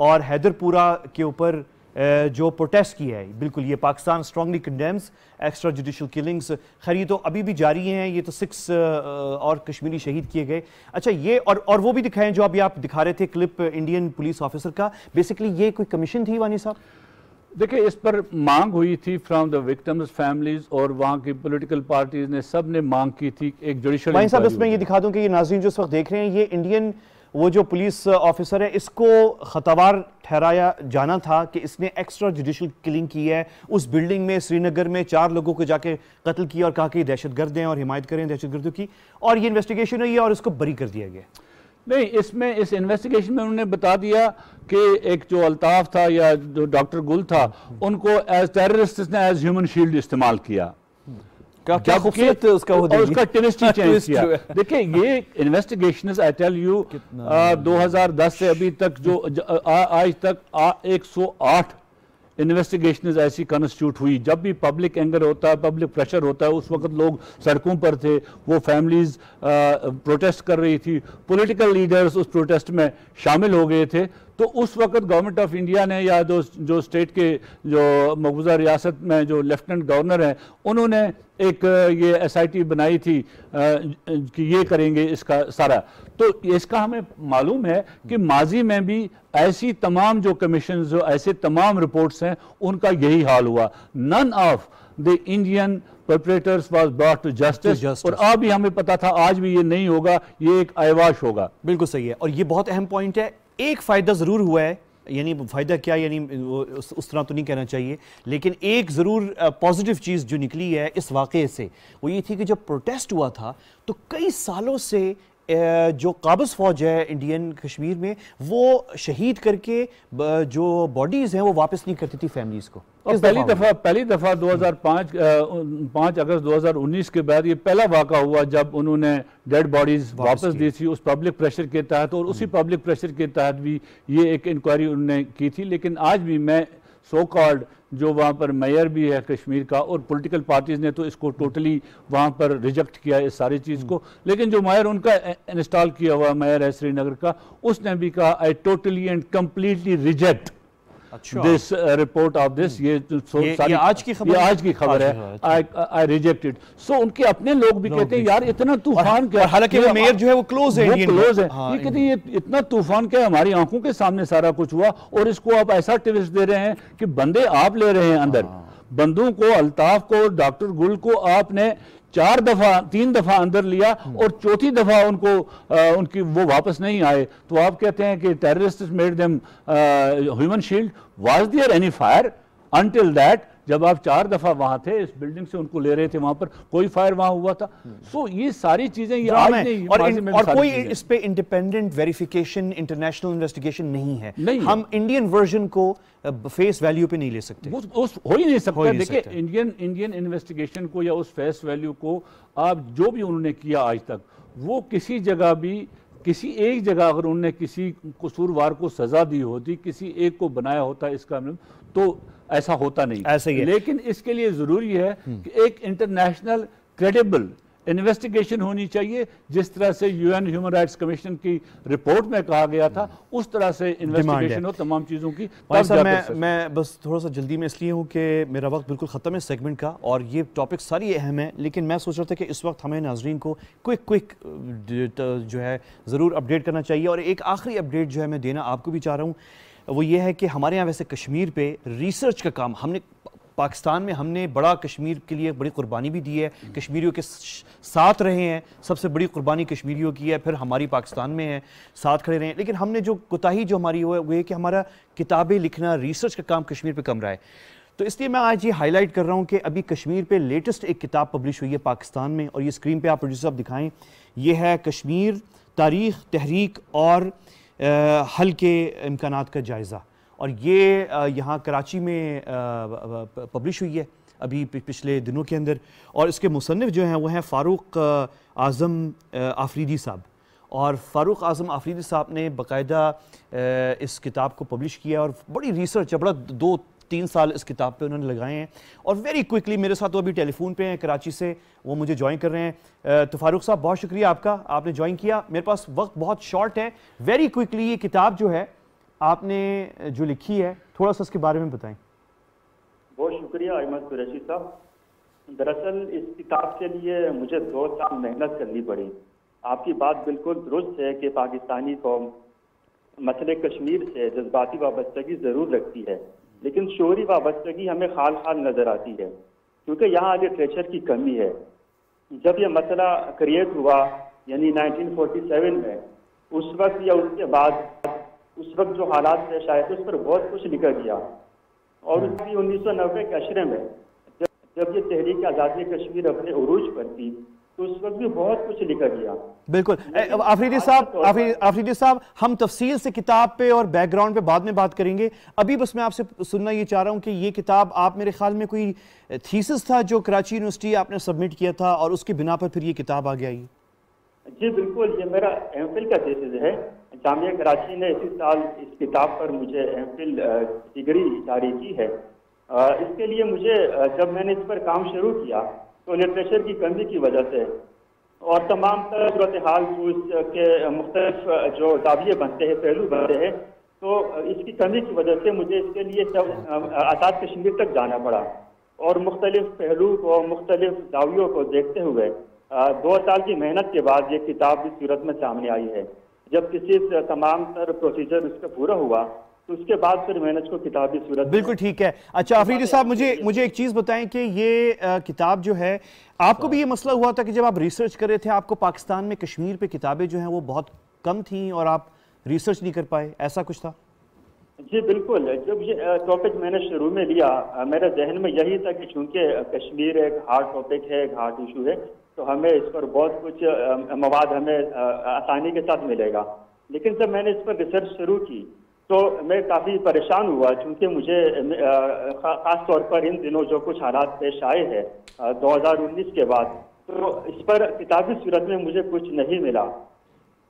और हैदरपुरा के ऊपर जो प्रोटेस्ट किया है बिल्कुल ये Pakistan strongly condemns extra judicial killings खैर ये तो अभी भी जारी हैं ये तो सिक्स और कश्मीरी शहीद किए गए अच्छा ये और और वो भी दिखाएं जो अभी आप दिखा रहे थे क्लिप इंडियन पुलिस ऑफिसर का बेसिकली ये कोई कमीशन थी वानी साहब देखिए इस पर मांग हुई थी फ्रॉम द विक्टम्स फैमिलीज और वहाँ की पोलिटिकल पार्टीज ने सब ने मांग की थी एक जुडिशल साहब इसमें ये दिखा दूँ कि ये नाजीन जो इस वक्त देख रहे हैं ये इंडियन वो जो पुलिस ऑफिसर uh, है इसको खतवार ठहराया जाना था कि इसने एक्स्ट्रा जुडिशल किलिंग की है उस बिल्डिंग में श्रीनगर में चार लोगों को जाके कत्ल किया और कहा कि दहशत गर्द हैं और हिमायत करें दहशत गर्दों की और ये इन्वेस्टिगेशन हुई है और इसको बरी कर दिया गया नहीं इसमें इस इन्वेस्टिगेशन में उन्होंने बता दिया कि एक जो अल्ताफ था या जो डॉक्टर गुल था हम्म। उनको एज टेररिस्ट ने एज ह्यूमन शील्ड इस्तेमाल किया क्या खूबसूरत उसका वो और उसका चेंज <laughs> किया देखिए ये इन्वेस्टिगेशन आई टेल यू से अभी तक जो आज तक इन्वेस्टिगेशन ऐसी कंस्टिट्यूट हुई जब भी पब्लिक एंगर होता है पब्लिक प्रेशर होता है उस वक्त लोग सड़कों पर थे वो फैमिलीज प्रोटेस्ट कर रही थी पोलिटिकल लीडर्स उस प्रोटेस्ट में शामिल हो गए थे तो उस वक्त गवर्नमेंट ऑफ इंडिया ने या जो जो स्टेट के जो मकबूजा रियासत में जो लेफ्टिनेंट गवर्नर हैं उन्होंने एक ये एसआईटी बनाई थी कि ये करेंगे इसका सारा तो इसका हमें मालूम है कि माजी में भी ऐसी तमाम जो कमीशन जो ऐसे तमाम रिपोर्ट्स हैं उनका यही हाल हुआ none of the Indian perpetrators was brought to justice और अब भी हमें पता था आज भी ये नहीं होगा ये एक आयवाश होगा बिल्कुल सही है और ये बहुत अहम पॉइंट है एक फ़ायदा ज़रूर हुआ है यानी फ़ायदा क्या यानी उस, तरह तो नहीं कहना चाहिए लेकिन एक ज़रूर पॉजिटिव चीज़ जो निकली है इस वाक़े से वो ये थी कि जब प्रोटेस्ट हुआ था तो कई सालों से जो काबज़ फौज है इंडियन कश्मीर में वो शहीद करके जो बॉडीज़ हैं वो वापस नहीं करती थी फैमिलीज़ को और पहली दफा पहली दफा 2005 हम्म। पाँच अगस्त 2019 के बाद ये पहला वाका हुआ जब उन्होंने डेड बॉडीज वापस दी थी उस पब्लिक प्रेशर के तहत और उसी पब्लिक हम्म। प्रेशर के तहत भी ये एक इंक्वायरी उन्होंने की थी लेकिन आज भी मैं सो कॉल्ड जो वहाँ पर मेयर भी है कश्मीर का और पॉलिटिकल पार्टीज़ ने तो इसको टोटली हम्म। वहाँ पर रिजेक्ट किया इस सारी चीज़ को लेकिन जो मेयर उनका इंस्टॉल किया हुआ मेयर है श्रीनगर का उसने भी कहा I totally and completely reject this report of this ये आज की खबर आज की खबर है आई रिजेक्टेड सो उनके अपने लोग भी कहते हैं यार इतना तूफान क्या हालांकि वो मेयर जो है वो क्लोज है वो क्लोज है हाँ, ये कहते हैं ये इतना तूफान क्या हमारी आंखों के सामने सारा कुछ हुआ और इसको आप ऐसा टिप्स दे रहे हैं कि बंदे आप ले रहे हैं अंदर हाँ। बंदों को अल्ताफ को डॉक्टर गुल को आपने चार दफा तीन दफा अंदर लिया हम्म। और चौथी दफा उनको आ, उनकी वो वापस नहीं आए तो आप कहते हैं कि terrorist made them human shield was there any fire until that जब आप चार दफा वहां थे इस बिल्डिंग से उनको ले रहे थे वहां पर कोई फायर वहां हुआ था सो hmm. ये सारी चीजें ये आज नहीं और, इन, और कोई इस पे इंडिपेंडेंट वेरिफिकेशन इंटरनेशनल इन्वेस्टिगेशन नहीं है नहीं हम इंडियन वर्जन को फेस uh, वैल्यू पे नहीं ले सकते उस, हो ही नहीं सकता देखिए इंडियन इंडियन इन्वेस्टिगेशन को या उस फेस वैल्यू को आप जो भी उन्होंने किया आज तक वो किसी जगह भी किसी एक जगह अगर उन्होंने किसी कसूरवार को सजा दी होती किसी एक को बनाया होता इसका मतलब, तो ऐसा होता नहीं ऐसे ही लेकिन इसके लिए ज़रूरी है हम्म। कि एक इंटरनेशनल क्रेडिबल इन्वेस्टिगेशन होनी चाहिए जिस तरह से यूएन ह्यूमन राइट्स कमीशन की रिपोर्ट में कहा गया था हम्म। उस तरह से इन्वेस्टिगेशन हो तमाम चीज़ों की मैं मैं बस थोड़ा सा जल्दी में इसलिए हूँ कि मेरा वक्त बिल्कुल ख़त्म है सेगमेंट का और ये टॉपिक सारी अहम है लेकिन मैं सोच रहा था कि इस वक्त हमें नाजरीन को क्विक क्विक जो है ज़रूर अपडेट करना चाहिए और एक आखिरी अपडेट जो है मैं देना आपको भी चाह रहा हूँ वो ये है कि हमारे यहाँ वैसे कश्मीर पे रिसर्च का काम हमने पाकिस्तान में हमने बड़ा कश्मीर के लिए बड़ी कुर्बानी भी दी है कश्मीरियों के साथ रहे हैं सबसे बड़ी कुर्बानी कश्मीरियों की है फिर हमारी पाकिस्तान में है साथ खड़े रहे हैं लेकिन हमने जो कोताही जो हमारी हुआ वो है कि हमारा किताबें लिखना रिसर्च का काम कश्मीर पर कम रहा है तो इसलिए मैं आज ये हाईलाइट कर रहा हूँ कि अभी कश्मीर पर लेटेस्ट एक किताब पब्लिश हुई है पाकिस्तान में और ये स्क्रीन पर आप प्रोड्यूसर साहब दिखाएँ ये है कश्मीर तारीख तहरीक और हल के इम्कान का जायज़ा और ये यहाँ कराची में पब्लिश हुई है अभी पिछले दिनों के अंदर और इसके मुसनफ़ जो हैं वह हैं फ़ारूक आज़म आफरीदी साहब और फ़ारूक आज़म आफरीदी साहब ने बाकायदा इस किताब को पब्लिश किया और बड़ी रिसर्च बड़ा दो तीन साल इस किताब पे उन्होंने लगाए हैं और वेरी क्विकली मेरे साथ वो अभी टेलीफोन पे हैं कराची से वो मुझे ज्वाइन कर रहे हैं तो फारूक साहब बहुत शुक्रिया आपका आपने ज्वाइन किया मेरे पास वक्त बहुत शॉर्ट है वेरी क्विकली ये किताब जो है आपने जो लिखी है थोड़ा सा इसके बारे में बताएं बहुत शुक्रिया अहमद कुरैशी साहब दरअसल इस किताब के लिए मुझे दो साल मेहनत करनी पड़ी आपकी बात बिल्कुल दुरुस्त है कि पाकिस्तानी कौम मसले कश्मीर से जज्बाती वाबस्तगी ज़रूर रखती है लेकिन शोरी वाबस्तगी हमें खाल खाल नज़र आती है क्योंकि यहाँ लिटरेचर की कमी है जब यह मसला क्रिएट हुआ यानी 1947 में उस वक्त या उसके बाद उस वक्त जो हालात थे शायद उस पर बहुत कुछ निकल गया और हम्म। उसकी उन्नीस सौ नब्बे के अशरे में जब, जब ये तहरीक आज़ादी कश्मीर अपने अरूज पर थी तो उस वक्त भी बहुत कुछ लिखा गया बिल्कुल आफरीदी साहब आफरीदी साहब हम तफसील से किताब पे और बैकग्राउंड पे बाद में बात करेंगे अभी बस मैं आपसे सुनना ये चाह रहा हूँ कि ये किताब आप मेरे ख्याल में कोई थीसिस था जो कराची यूनिवर्सिटी आपने सबमिट किया था और उसके बिना पर फिर ये किताब आ गया ये जी बिल्कुल ये मेरा एम का थीसिस है जामिया कराची ने इसी साल इस किताब पर मुझे एम डिग्री जारी की है इसके लिए मुझे जब मैंने इस पर काम शुरू किया तो लिटरेचर की कमी की वजह से और तमाम सूरत हाल के मुख्तफ जो दाविये बनते हैं पहलू बनते हैं तो इसकी कमी की वजह से मुझे इसके लिए सब आज़ाद कश्मीर तक जाना पड़ा और मुख्तलिफ पहलू को मुख्तलिफ दावियों को देखते हुए दो साल की मेहनत के बाद ये किताब इस सूरत में सामने आई है जब किसी तमाम तर प्रोसीजर उसका पूरा हुआ उसके बाद फिर मैंने इसको किताबी सूरत बिल्कुल ठीक है अच्छा आफरी साहब मुझे मुझे एक चीज़ बताएं कि ये किताब जो है आपको भी ये हाँ। मसला हुआ था कि जब आप रिसर्च कर रहे थे आपको पाकिस्तान में कश्मीर पे किताबें जो हैं वो बहुत कम थी और आप रिसर्च नहीं कर पाए ऐसा कुछ था जी बिल्कुल जब ये टॉपिक मैंने शुरू में लिया मेरे जहन में यही था कि चूंकि कश्मीर एक हार्ड टॉपिक है एक हार्ड इशू है तो हमें इस पर बहुत कुछ मवाद हमें आसानी के साथ मिलेगा लेकिन जब मैंने इस पर रिसर्च शुरू की तो मैं काफ़ी परेशान हुआ क्योंकि मुझे ख़ास तौर पर इन दिनों जो कुछ हालात पेश आए हैं 2019 के बाद तो इस पर किताबी सूरत में मुझे कुछ नहीं मिला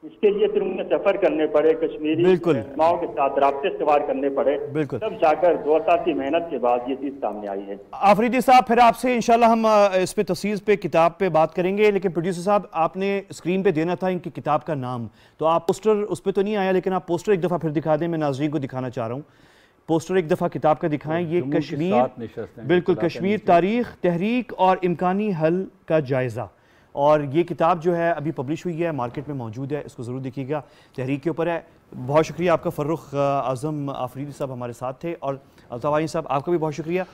इसके लिए फिर उन्हें सफर करने पड़े कश्मीरी माओ के साथ रास्ते सवार करने पड़े बिल्कुल तब जाकर दो साल की मेहनत के बाद ये चीज सामने आई है आफरीदी साहब फिर आपसे इंशाल्लाह हम इस पे तस्वीर पे किताब पे बात करेंगे लेकिन प्रोड्यूसर साहब आपने स्क्रीन पे देना था इनकी किताब का नाम तो आप पोस्टर उस पर तो नहीं आया लेकिन आप पोस्टर एक दफ़ा फिर दिखा दें मैं नाजरीन को दिखाना चाह रहा हूँ पोस्टर एक दफ़ा किताब का दिखाएं ये कश्मीर बिल्कुल कश्मीर तारीख तहरीक और इम्कानी हल का जायज़ा और ये किताब जो है अभी पब्लिश हुई है मार्केट में मौजूद है इसको ज़रूर देखिएगा तहरीक के ऊपर है बहुत शुक्रिया आपका फ़र्रुख आज़म आफरीदी साहब हमारे साथ थे और अल्तावानी साहब आपका भी बहुत शुक्रिया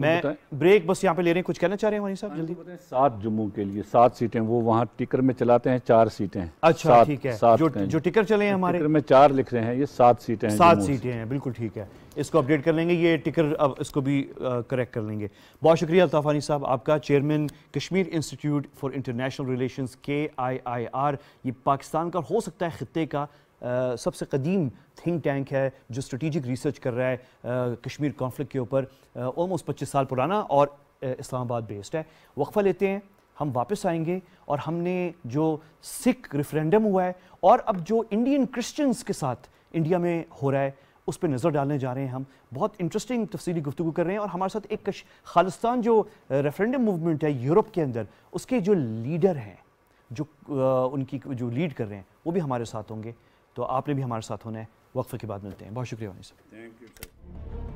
मैं ब्रेक बस यहाँ पे ले रहे हैं कुछ कहना चाह रहे हैं साहब हाँ, जल्दी सात जम्मू के लिए सात सीटें वो वहाँ टिकर में चलाते हैं चार सीटें अच्छा ठीक है जो, जो टिकर चले हैं हमारे टिकर में चार लिख रहे हैं ये सात सीटें हैं सात सीटें हैं बिल्कुल ठीक है इसको अपडेट कर लेंगे ये टिकर अब इसको भी करेक्ट कर लेंगे बहुत शुक्रिया अल्ताफ़ानी साहब आपका chairman Kashmir institute for international relation के ये पाकिस्तान का हो सकता है खत्े का सबसे कदीम थिंक टैंक है जो स्ट्रेटिजिक रिसर्च कर रहा है कश्मीर कॉन्फ्लिक्ट के ऊपर ऑलमोस्ट पच्चीस साल पुराना और इस्लामाबाद बेस्ड है वक्फ़ा लेते हैं हम वापस आएंगे और हमने जो सिख रेफरेंडम हुआ है और अब जो इंडियन क्रिश्चियंस के साथ इंडिया में हो रहा है उस पर नज़र डालने जा रहे हैं हम बहुत इंटरेस्टिंग तफसीली गुफ्तु कर रहे हैं और हमारे साथ एक खालिस्तान जो रेफरेंडम मूवमेंट है यूरोप के अंदर उसके जो लीडर हैं जो उनकी जो लीड कर रहे हैं वो भी हमारे साथ होंगे तो आपने भी हमारे साथ होना है वक्फे के बाद मिलते हैं बहुत शुक्रिया वानी साहब थैंक यू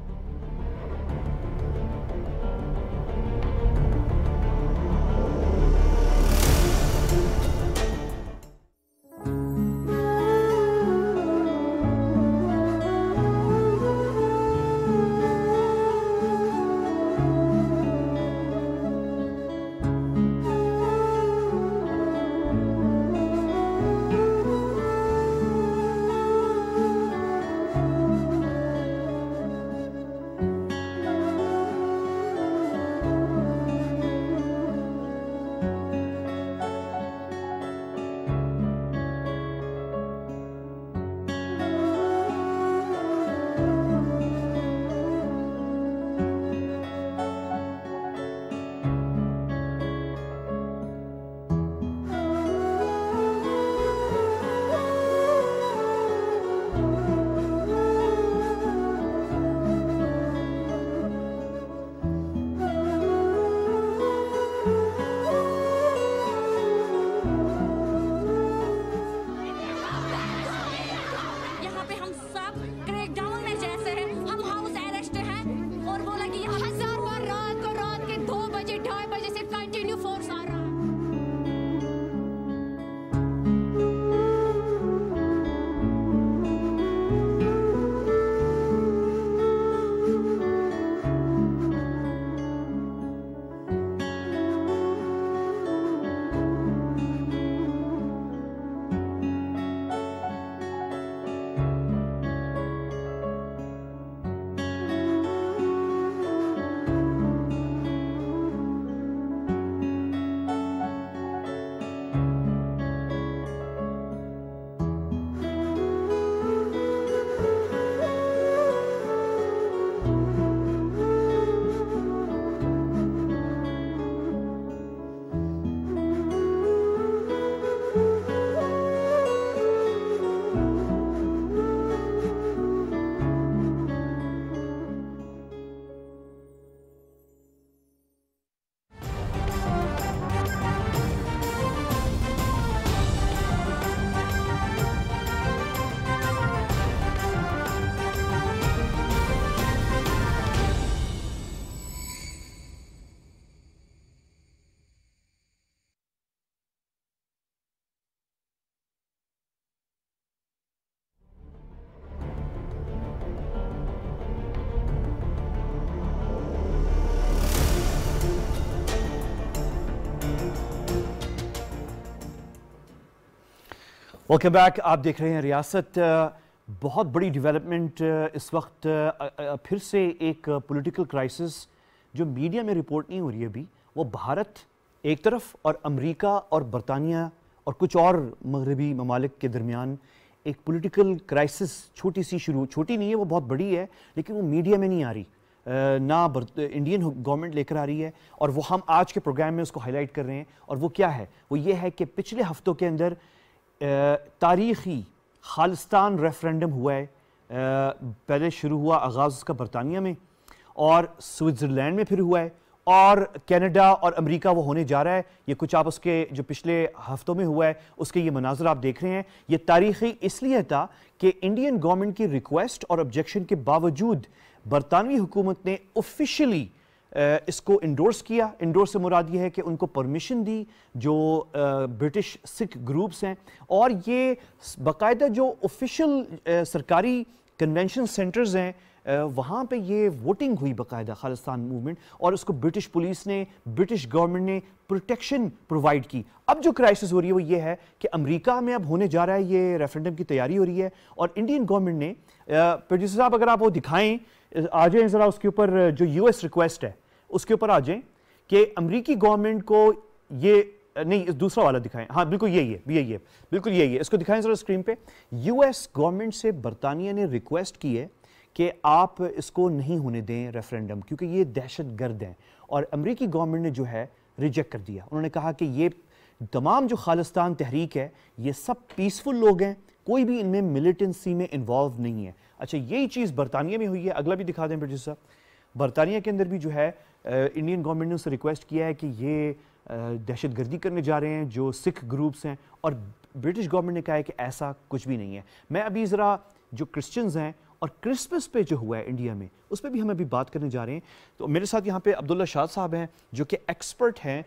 वेलकम बैक आप देख रहे हैं रियासत बहुत बड़ी डेवलपमेंट इस वक्त फिर से एक पॉलिटिकल क्राइसिस जो मीडिया में रिपोर्ट नहीं हो रही है अभी वो भारत एक तरफ और अमेरिका और बरतानिया और कुछ और मगरबी ममालिक के दरमियान एक पॉलिटिकल क्राइसिस छोटी सी शुरू छोटी नहीं है वो बहुत बड़ी है लेकिन वो मीडिया में नहीं आ रही ना इंडियन गवर्नमेंट लेकर आ रही है और वो हम आज के प्रोग्राम में उसको हाईलाइट कर रहे हैं और वो क्या है वो ये है कि पिछले हफ्तों के अंदर तारीख़ी खालिस्तान रेफरेंडम हुआ है पहले शुरू हुआ आगाज़ उसका बरतानिया में और स्विट्ज़रलैंड में फिर हुआ है और कनाडा और अमेरिका वो होने जा रहा है ये कुछ आप उसके जो पिछले हफ्तों में हुआ है उसके ये मनाजर आप देख रहे हैं ये तारीख़ी इसलिए था कि इंडियन गवर्नमेंट की रिक्वेस्ट और ऑब्जेक्शन के बावजूद बरतानवी हुकूमत ने ऑफिशली इसको इंडोर्स किया इंडोर्स से मुराद ये है कि उनको परमिशन दी जो ब्रिटिश सिख ग्रुप्स हैं और ये बाकायदा जो ऑफिशियल सरकारी कन्वेंशन सेंटर्स हैं वहाँ पे ये वोटिंग हुई बाकायदा खालिस्तान मूवमेंट और उसको ब्रिटिश पुलिस ने ब्रिटिश गवर्नमेंट ने प्रोटेक्शन प्रोवाइड की अब जो क्राइसिस हो रही है वो ये है कि अमेरिका में अब होने जा रहा है ये रेफरेंडम की तैयारी हो रही है और इंडियन गवर्नमेंट ने प्रोड्यूसर साहब अगर आप वो दिखाएं आ जाए ज़रा उसके ऊपर जो यूएस रिक्वेस्ट है उसके ऊपर आ जाएं कि अमरीकी गवर्नमेंट को ये नहीं दूसरा वाला दिखाएं हाँ बिल्कुल यही है यही है बिल्कुल यही है इसको दिखाएं जरा स्क्रीन पे यूएस गवर्नमेंट से बरतानिया ने रिक्वेस्ट की है कि आप इसको नहीं होने दें रेफरेंडम क्योंकि ये दहशत गर्द हैं और अमरीकी गवर्नमेंट ने जो है रिजेक्ट कर दिया उन्होंने कहा कि ये तमाम जो खालिस्तान तहरीक है ये सब पीसफुल लोग हैं कोई भी इनमें मिलिटेंसी में इन्वॉल्व नहीं है अच्छा यही चीज़ बरतानिया में हुई है अगला भी दिखा दें ब्रिटिश साहब बरतानिया के अंदर भी जो है इंडियन गवर्नमेंट ने उससे रिक्वेस्ट किया है कि ये दहशत गर्दी करने जा रहे हैं जो सिख ग्रुप्स हैं और ब्रिटिश गवर्नमेंट ने कहा है कि ऐसा कुछ भी नहीं है मैं अभी ज़रा जो क्रिश्चियंस हैं और क्रिसमस पे जो हुआ है इंडिया में उस पर भी हम अभी बात करने जा रहे हैं तो मेरे साथ यहाँ पे अब्दुल्ला शाह साहब हैं जो कि एक्सपर्ट हैं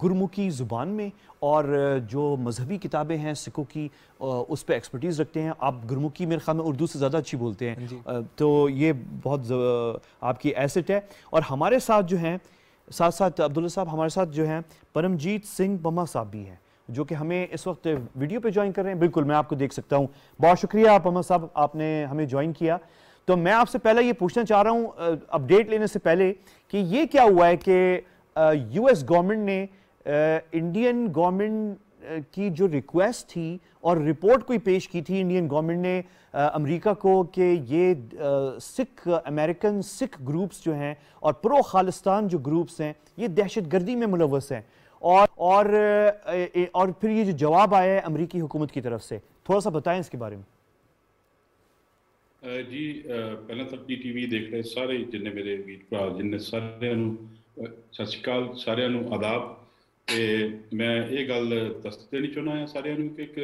गुरमुखी ज़ुबान में और जो मजहबी किताबें हैं सिखों की उस पर एक्सपर्टीज़ रखते हैं आप गुरमुखी मेरे ख्याल में उर्दू से ज़्यादा अच्छी बोलते हैं हाँ तो ये बहुत आपकी एसेट है और हमारे साथ जो हैं साथ साथ अब्दुल्ला साहब हमारे साथ जो हैं परमजीत सिंह बमा साहब भी हैं जो कि हमें इस वक्त वीडियो पे ज्वाइन कर रहे हैं बिल्कुल मैं आपको देख सकता हूँ बहुत शुक्रिया आप अहमद साहब आपने हमें ज्वाइन किया तो मैं आपसे पहले ये पूछना चाह रहा हूँ अपडेट लेने से पहले कि ये क्या हुआ है कि यूएस गवर्नमेंट ने इंडियन गवर्नमेंट की जो रिक्वेस्ट थी और रिपोर्ट कोई पेश की थी इंडियन गवर्नमेंट ने अमेरिका को कि ये सिख अमेरिकन सिख ग्रुप्स जो हैं और प्रो खालिस्तान जो ग्रुप्स हैं ये दहशत गर्दी में मुलवस हैं और और और फिर ये जो जवाब आया है अमरीकी हुकूमत की तरफ से थोड़ा सा बताएं इसके बारे में जी पहला तो अपनी टीवी देख रहे सारे जिन्ने मेरे वीर भरा जिन्ने सारे ਸਤਿ ਸ਼੍ਰੀ ਅਕਾਲ ਸਾਰਿਆਂ ਨੂੰ ਆਦਾਬ ਤੇ ਮੈਂ ਇਹ ਗੱਲ ਦੱਸ ਦੇਣੀ ਚਾਹੁੰਦਾ ਹਾਂ ਸਾਰਿਆਂ ਨੂੰ ਕਿ ਇੱਕ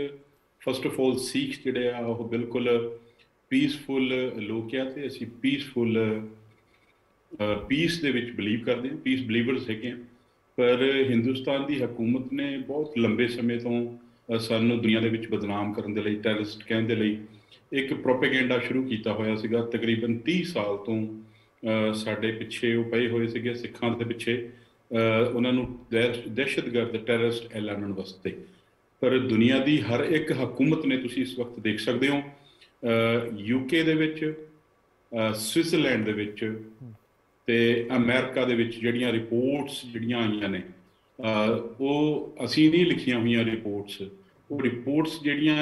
ਫਸਟ ਆਫ ਆਲ ਸਿੱਖ ਜਿਹੜੇ ਆ ਉਹ ਬਿਲਕੁਲ ਪੀਸਫੁਲ ਲੋਕ ਆ ਤੇ ਅਸੀਂ ਪੀਸਫੁਲ ਪੀਸ ਦੇ ਵਿੱਚ ਬਲੀਵ ਕਰਦੇ ਹਾਂ ਪੀਸ ਬਲੀਵਰਸ ਹੈਗੇ ਆ ਪਰ ਹਿੰਦੁਸਤਾਨ ਦੀ ਹਕੂਮਤ ਨੇ ਬਹੁਤ ਲੰਬੇ ਸਮੇਂ ਤੋਂ ਸਾਨੂੰ ਦੁਨੀਆ ਦੇ ਵਿੱਚ ਬਦਨਾਮ ਕਰਨ ਦੇ ਲਈ ਟੈਰਰਿਸਟ ਕਹਿਣ ਦੇ ਲਈ ਇੱਕ ਪ੍ਰੋਪਾਗੈਂਡਾ ਸ਼ੁਰੂ ਕੀਤਾ ਹੋਇਆ ਸੀਗਾ ਤਕਰੀਬਨ 30 ਸਾਲ ਤੋਂ ਸਾਡੇ ਪਿੱਛੇ ਉਹ ਪਏ ਹੋਏ ਸੀਗੇ ਸਿੱਖਾਂ ਦੇ ਪਿੱਛੇ ਉਹਨਾਂ ਨੂੰ ਦਹਿਸ਼ਤਗਰਦ ਟੈਰਰਿਸਟ ਐਲਾਨਣ ਵਾਸਤੇ ਪਰ ਦੁਨੀਆ ਦੀ ਹਰ ਇੱਕ ਹਕੂਮਤ ਨੇ ਤੁਸੀਂ ਇਸ ਵਕਤ ਦੇਖ ਸਕਦੇ ਹੋ ਯੂਕੇ ਦੇ ਵਿੱਚ ਸਵਿਟਜ਼ਰਲੈਂਡ ਦੇ ਵਿੱਚ ਤੇ ਅਮਰੀਕਾ ਦੇ ਵਿੱਚ ਜਿਹੜੀਆਂ ਰਿਪੋਰਟਸ ਜਿਹੜੀਆਂ ਆਈਆਂ ਨੇ ਉਹ ਅਸੀਂ ਨਹੀਂ ਲਿਖੀਆਂ ਹੋਈਆਂ ਰਿਪੋਰਟਸ ਉਹ ਰਿਪੋਰਟਸ ਜਿਹੜੀਆਂ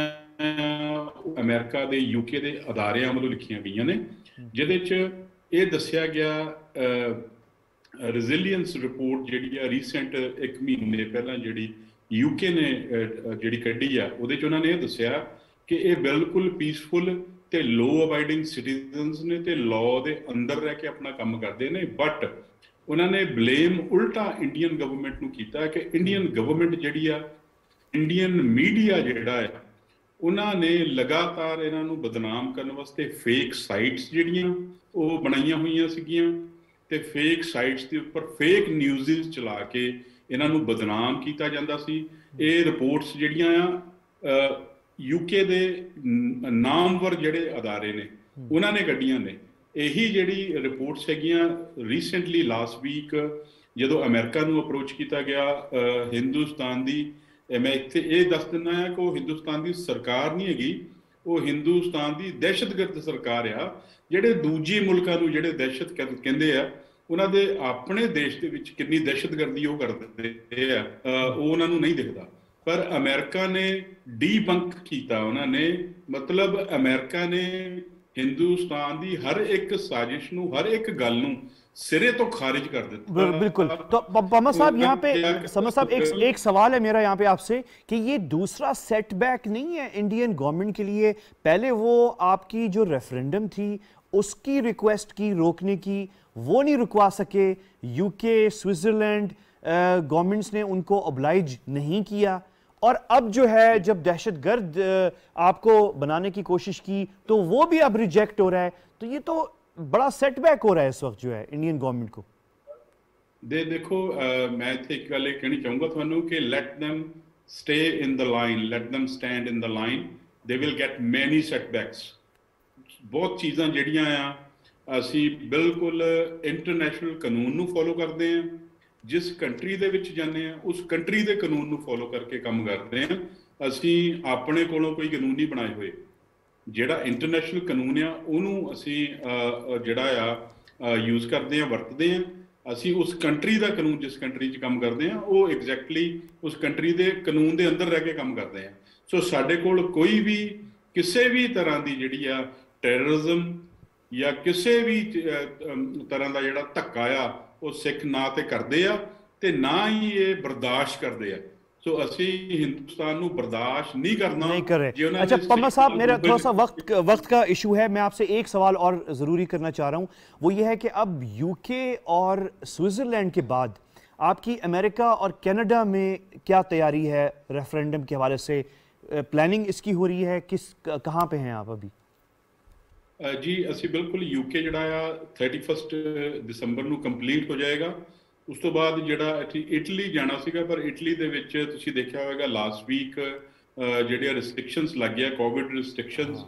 ਅਮਰੀਕਾ ਦੇ ਯੂਕੇ ਦੇ ਅਦਾਰਿਆਂ ਵੱਲੋਂ ਲਿਖੀਆਂ ਗਈਆਂ ਨੇ ਜਿਹਦੇ ਵਿੱਚ ਇਹ ਦੱਸਿਆ ਗਿਆ ਰੈਜ਼ਿਲੀਅੰਸ ਰਿਪੋਰਟ ਜਿਹੜੀ ਆ ਰੀਸੈਂਟ ਇੱਕ ਮਹੀਨੇ ਪਹਿਲਾਂ ਜਿਹੜੀ ਯੂਕੇ ਨੇ ਜਿਹੜੀ ਕੱਢੀ ਆ ਉਹਦੇ ਵਿੱਚ ਉਹਨਾਂ ਨੇ ਇਹ ਦੱਸਿਆ ਕਿ ਇਹ ਬਿਲਕੁਲ ਪੀਸਫੁਲ ਤੇ ਲੋ ਅਬਾਈਡਿੰਗ ਸਿਟੀਜ਼ਨਸ ਨੇ ਤੇ ਲਾਅ ਦੇ ਅੰਦਰ ਰਹਿ ਕੇ ਆਪਣਾ ਕੰਮ ਕਰਦੇ ਨੇ ਬਟ ਉਹਨਾਂ ਨੇ ਬਲੇਮ ਉਲਟਾ ਇੰਡੀਅਨ ਗਵਰਨਮੈਂਟ ਨੂੰ ਕੀਤਾ ਕਿ ਇੰਡੀਅਨ ਗਵਰਨਮੈਂਟ ਜਿਹੜੀ ਆ ਇੰਡੀਅਨ ਮੀਡੀਆ ਜਿਹੜਾ ਹੈ ਉਹਨਾਂ ਨੇ ਲਗਾਤਾਰ ਇਹਨਾਂ ਨੂੰ ਬਦਨਾਮ ਕਰਨ ਵਾਸਤੇ ਫੇਕ ਸਾਈਟਸ ਜਿਹੜੀਆਂ ਉਹ ਬਣਾਈਆਂ ਹੋਈਆਂ ਸੀਗੀਆਂ ਤੇ ਫੇਕ ਸਾਈਟਸ ਦੇ ਉੱਪਰ ਫੇਕ ਨਿਊਜ਼ਸ ਚਲਾ ਕੇ ਇਹਨਾਂ ਨੂੰ ਬਦਨਾਮ ਕੀਤਾ ਜਾਂਦਾ ਸੀ ਇਹ ਰਿਪੋਰਟਸ ਜਿਹੜੀਆਂ ਆ ਯੂਕੇ ਦੇ ਨਾਮਵਰ ਜਿਹੜੇ ادارے ਨੇ ਉਹਨਾਂ ਨੇ ਗੱਡੀਆਂ ਨੇ ਇਹੀ ਜਿਹੜੀ ਰਿਪੋਰਟਸ ਹੈਗੀਆਂ ਰੀਸੈਂਟਲੀ ਲਾਸਟ ਵੀਕ ਜਦੋਂ ਅਮਰੀਕਾ ਨੂੰ ਅਪਰੋਚ ਕੀਤਾ ਗਿਆ ਹਿੰਦੁਸਤਾਨ ਦੀ ਮੈਂ ਇੱਥੇ ਇਹ ਦੱਸ ਦਿੰਦਾ ਹਾਂ ਕਿ ਉਹ ਹਿੰਦੁਸਤਾਨ ਦੀ ਸਰਕਾਰ ਨਹੀਂ ਹੈਗੀ ਉਹ ਹਿੰਦੁਸਤਾਨ ਦੀ ਦਹਿਸ਼ਤਗਰਦ ਸਰਕਾਰ ਆ ਜਿਹੜੇ ਦੂਜੀ ਮੁਲਕਾਂ ਨੂੰ ਜਿਹੜੇ ਦਹਿਸ਼ਤ ਕਹਿੰਦੇ ਆ ਉਹਨਾਂ ਦੇ ਆਪਣੇ ਦੇਸ਼ ਦੇ ਵਿੱਚ ਕਿੰਨੀ ਦਹਿਸ਼ਤਗਰਦੀ ਉਹ ਕਰਦੇ ਆ ਉਹ ਉਹਨਾਂ ਨੂੰ ਨਹੀਂ ਦਿਖਦਾ पर अमेरिका ने डी बंक किया उन्होंने मतलब अमेरिका ने हिंदुस्तान की हर एक साजिश न हर सिरे तो खारिज कर बिल्कुल तो साहब यहाँ पे समा साहब एक एक सवाल है मेरा यहाँ पे आपसे कि ये दूसरा सेटबैक नहीं है इंडियन गवर्नमेंट के लिए पहले वो आपकी जो रेफरेंडम थी उसकी रिक्वेस्ट की रोकने की वो नहीं रुकवा सके यूके स्विट्ज़रलैंड गवर्नमेंट्स ने उनको ओब्लाइज नहीं किया और अब जो है जब दहशत गर्द आपको बनाने की कोशिश की तो वो भी अब रिजेक्ट हो रहा है तो ये तो बड़ा सेटबैक हो रहा है इस वक्त जो है इंडियन गवर्नमेंट को दे देखो आ, मैं तो एक गल कहनी चाहूंगा थानू कि let them stay in the line let them stand in the line they will get many setbacks बहुत चीजा जी बिल्कुल इंटरनेशनल कानून फॉलो करते हैं ਜਿਸ ਕੰਟਰੀ ਦੇ ਵਿੱਚ ਜਾਂਦੇ ਆ ਉਸ ਕੰਟਰੀ ਦੇ ਕਾਨੂੰਨ ਨੂੰ ਫੋਲੋ ਕਰਕੇ ਕੰਮ ਕਰਦੇ ਆ ਅਸੀਂ ਆਪਣੇ ਕੋਲੋਂ ਕੋਈ ਕਾਨੂੰਨ ਨਹੀਂ ਬਣਾਏ ਹੋਏ ਜਿਹੜਾ ਇੰਟਰਨੈਸ਼ਨਲ ਕਾਨੂੰਨ ਆ ਉਹਨੂੰ ਅਸੀਂ ਜਿਹੜਾ ਆ ਯੂਜ਼ ਕਰਦੇ ਆ ਵਰਤਦੇ ਆ ਅਸੀਂ ਉਸ ਕੰਟਰੀ ਦਾ ਕਾਨੂੰਨ ਜਿਸ ਕੰਟਰੀ 'ਚ ਕੰਮ ਕਰਦੇ ਆ ਉਹ ਐਗਜ਼ੈਕਟਲੀ ਉਸ ਕੰਟਰੀ ਦੇ ਕਾਨੂੰਨ ਦੇ ਅੰਦਰ ਰਹਿ ਕੇ ਕੰਮ ਕਰਦੇ ਆ ਸੋ ਸਾਡੇ ਕੋਲ ਕੋਈ ਵੀ ਕਿਸੇ ਵੀ ਤਰ੍ਹਾਂ ਦੀ ਜਿਹੜੀ ਆ ਟੈਰਰਿਜ਼ਮ ਜਾਂ ਕਿਸੇ ਵੀ ਤਰ੍ਹਾਂ ਦਾ ਜਿਹੜਾ ਧੱਕਾ ਆ ਉਹ ਸਿੱਖ ਨਾ ਤੇ ਕਰਦੇ ਆ ਤੇ ਨਾ ਹੀ ਇਹ ਬਰਦਾਸ਼ਤ ਕਰਦੇ हिंदुस्तान नहीं करना नहीं कर रहे अच्छा पम्मा साहब मेरा थोड़ा सा वक्त वक्त का इशू है मैं आपसे एक सवाल और ज़रूरी करना चाह रहा हूँ वो ये है कि अब यूके और स्विट्ज़रलैंड के बाद आपकी अमेरिका और कनाडा में क्या तैयारी है रेफरेंडम के हवाले से प्लानिंग इसकी हो रही है किस कहाँ पे हैं आप अभी ਜੀ ਅਸੀਂ ਬਿਲਕੁਲ ਯੂਕੇ ਜਿਹੜਾ ਆ 31 ਦਸੰਬਰ ਨੂੰ ਕੰਪਲੀਟ ਹੋ ਜਾਏਗਾ ਉਸ ਤੋਂ ਬਾਅਦ ਜਿਹੜਾ ਇਟਲੀ ਜਾਣਾ ਸੀਗਾ ਪਰ ਇਟਲੀ ਦੇ ਵਿੱਚ ਤੁਸੀਂ ਦੇਖਿਆ ਹੋਵੇਗਾ ਲਾਸਟ ਵੀਕ ਜਿਹੜੇ ਰੈਸਟ੍ਰਿਕਸ਼ਨਸ ਲੱਗ ਗਿਆ Covid restrictions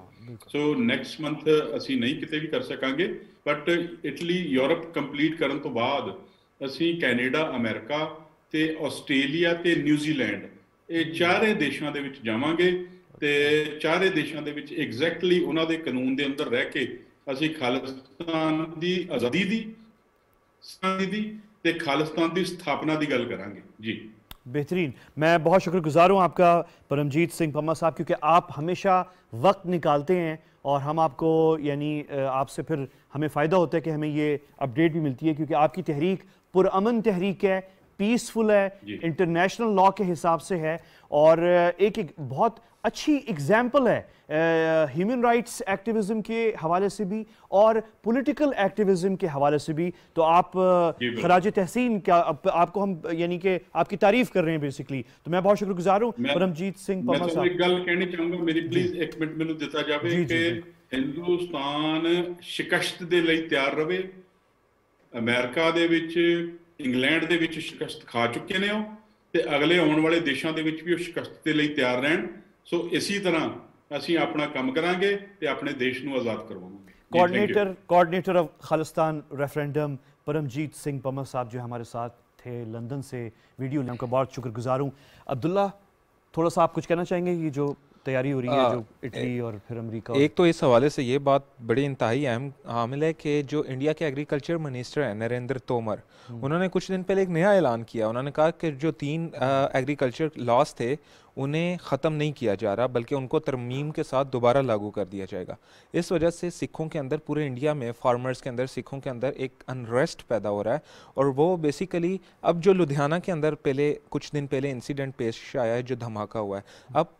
so next month ਅਸੀਂ ਨਹੀਂ ਕਿਤੇ ਵੀ ਕਰ ਸਕਾਂਗੇ ਬਟ ਇਟਲੀ ਯੂਰਪ ਕੰਪਲੀਟ ਕਰਨ ਤੋਂ ਬਾਅਦ ਅਸੀਂ ਕੈਨੇਡਾ ਅਮਰੀਕਾ ਤੇ ਆਸਟ੍ਰੇਲੀਆ ਤੇ ਨਿਊਜ਼ੀਲੈਂਡ ਇਹ ਚਾਰੇ ਦੇਸ਼ਾਂ ਦੇ ਵਿੱਚ ਜਾਵਾਂਗੇ ਤੇ ਚਾਰੇ ਦੇਸ਼ਾਂ ਦੇ ਵਿੱਚ ਐਗਜ਼ੈਕਟਲੀ ਉਹਨਾਂ ਦੇ ਕਾਨੂੰਨ ਦੇ ਅੰਦਰ ਰਹਿ ਕੇ ਅਸੀਂ ਖਾਲਿਸਤਾਨ ਦੀ ਆਜ਼ਾਦੀ ਦੀ ਸਾਡੀ ਦੀ ਤੇ ਖਾਲਿਸਤਾਨ ਦੀ बेहतरीन मैं बहुत शुक्रगुजार हूँ आपका परमजीत सिंह पम्मा साहब क्योंकि आप हमेशा वक्त निकालते हैं और हम आपको यानी आपसे फिर हमें फ़ायदा होता है कि हमें ये अपडेट भी मिलती है क्योंकि आपकी तहरीक पुरमन तहरीक है पीसफुल है इंटरनेशनल लॉ के हिसाब से है और एक एक बहुत अच्छी एग्जाम्पल है ह्यूमन राइट्स एक्टिविज्म के हवाले से भी और पॉलिटिकल एक्टिविज्म के हवाले से भी तो आप खराज तहसीन क्या आप, आपको हम यानी कि आपकी तारीफ कर रहे हैं बेसिकली तो मैं बहुत शुक्रगुजार हूँ परमजीत सिंह पमा तो साहब गल कहनी चाहूंगा मेरी प्लीज एक मिनट मेनू दिता जावे कि ਹਿੰਦੁਸਤਾਨ ਸ਼ਿਕਸ਼ਤ ਦੇ ਲਈ ਤਿਆਰ ਰਵੇ ਅਮਰੀਕਾ ਦੇ ਵਿੱਚ ਇੰਗਲੈਂਡ ਦੇ ਵਿੱਚ ਸ਼ਿਕਸ਼ਤ ਖਾ ਚੁੱਕੇ ਨੇ ਉਹ ਤੇ ਅਗਲੇ ਆਉਣ सो इसी तरह असी अपना काम करा तो अपने देश ਨੂੰ आज़ाद ਕਰਵਾਵਾਂਗੇ coordinator coordinator of Khalistan referendum Paramjit Singh Pamma साहब जो हमारे साथ थे लंदन से वीडियो लिंक का बहुत शुक्रगुजार हूँ अब्दुल्ला थोड़ा सा आप कुछ कहना चाहेंगे ये जो तैयारी हो रही है हाँ, जो इटली और फिर अमेरिका एक तो इस हवाले से ये बात बड़ी इंतहाई अहम हामिल है कि जो इंडिया के एग्रीकल्चर मिनिस्टर हैं नरेंद्र तोमर हम्म। उन्होंने कुछ दिन पहले एक नया ऐलान किया उन्होंने कहा कि जो तीन एग्रीकल्चर लॉस थे उन्हें ख़त्म नहीं किया जा रहा बल्कि उनको तरमीम के साथ दोबारा लागू कर दिया जाएगा इस वजह से सिखों के अंदर पूरे इंडिया में फार्मर्स के अंदर सिखों के अंदर एक अनरेस्ट पैदा हो रहा है और वो बेसिकली अब जो लुधियाना के अंदर पहले कुछ दिन पहले इंसिडेंट पेश आया है जो धमाका हुआ है हम्म। अब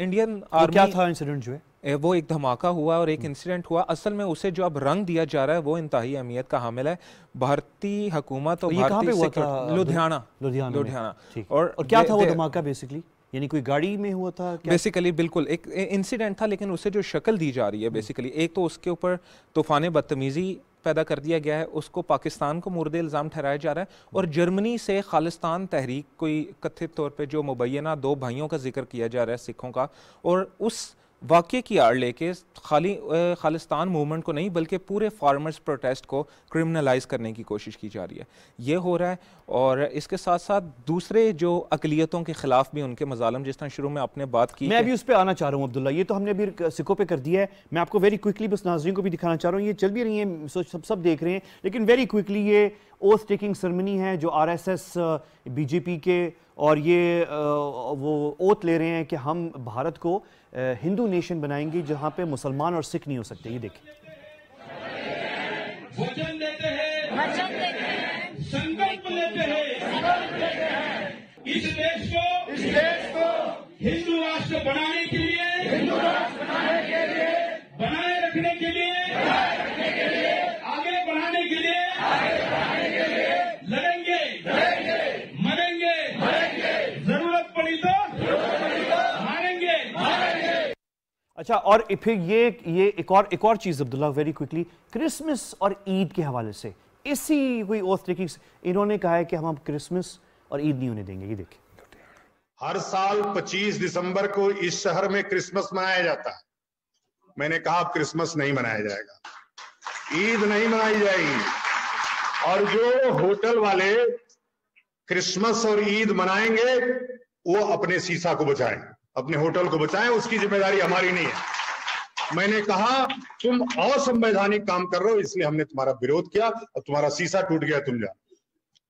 इंडियन आर्मी क्या था इंसिडेंट जो है वो एक धमाका हुआ और एक इंसिडेंट हम्म। हुआ असल में उसे जो अब रंग दिया जा रहा है वो इंतहाई अहमियत का हामिल है भारतीय हुकूमत और भारतीय लुधियाना लुधियाना और, और क्या था वो धमाका बेसिकली यानी कोई गाड़ी में हुआ था क्या? बेसिकली बिल्कुल एक इंसिडेंट था लेकिन उसे जो शक्ल दी जा रही है बेसिकली हम्म। एक तो उसके ऊपर तूफान बदतमीज़ी पैदा कर दिया गया है उसको पाकिस्तान को मुर्द इल्ज़ाम ठहराया जा रहा है और जर्मनी से खालिस्तान तहरीक कोई कथित तौर पर जो मुबैना दो भाइयों का जिक्र किया जा रहा है सिखों का और उस वाक्य की आड़ लेके खाली खालिस्तान मूवमेंट को नहीं बल्कि पूरे फार्मर्स प्रोटेस्ट को क्रिमिनलाइज करने की कोशिश की जा रही है ये हो रहा है और इसके साथ साथ दूसरे जो अकलीतों के ख़िलाफ़ भी उनके मजालम जिस तरह शुरू में आपने बात की मैं अभी उस पर आना चाह रहा हूँ अब्दुल्ला ये तो हमने अभी सिकों पर कर दिया है मैं आपको वेरी क्विकली बस नाजरियों को भी दिखाना चाह रहा हूँ ये चल भी रही है सब सब देख रहे हैं लेकिन वेरी क्विकली ये ओथ टेकिंग सरमनी है जो R S S B J P के और ये वो ओत ले रहे हैं कि हम भारत को हिंदू नेशन बनाएंगे जहाँ पे मुसलमान और सिख नहीं हो सकते ये देखें वचन देते हैं संकल्प लेते हैं इस देश को इस देश को हिंदू राष्ट्र बनाने के लिए हिंदू राष्ट्र बनाने के लिए बनाए रखने के लिए अच्छा और फिर ये ये एक और एक और चीज़ अब्दुल्ला वेरी क्विकली क्रिसमस और ईद के हवाले से इसी हुई तरीके से इन्होंने कहा है कि हम अब क्रिसमस और ईद नहीं होने देंगे ये देखिए हर साल 25 दिसंबर को इस शहर में क्रिसमस मनाया जाता है मैंने कहा अब क्रिसमस नहीं मनाया जाएगा ईद नहीं मनाई जाएगी और जो होटल वाले क्रिसमस और ईद मनाएंगे वो अपने शीशा को बचाएंगे अपने होटल को बचाएं उसकी जिम्मेदारी हमारी नहीं है मैंने कहा तुम असंवैधानिक काम कर रहे हो इसलिए हमने तुम्हारा विरोध किया और तुम्हारा सीसा टूट गया तुम जा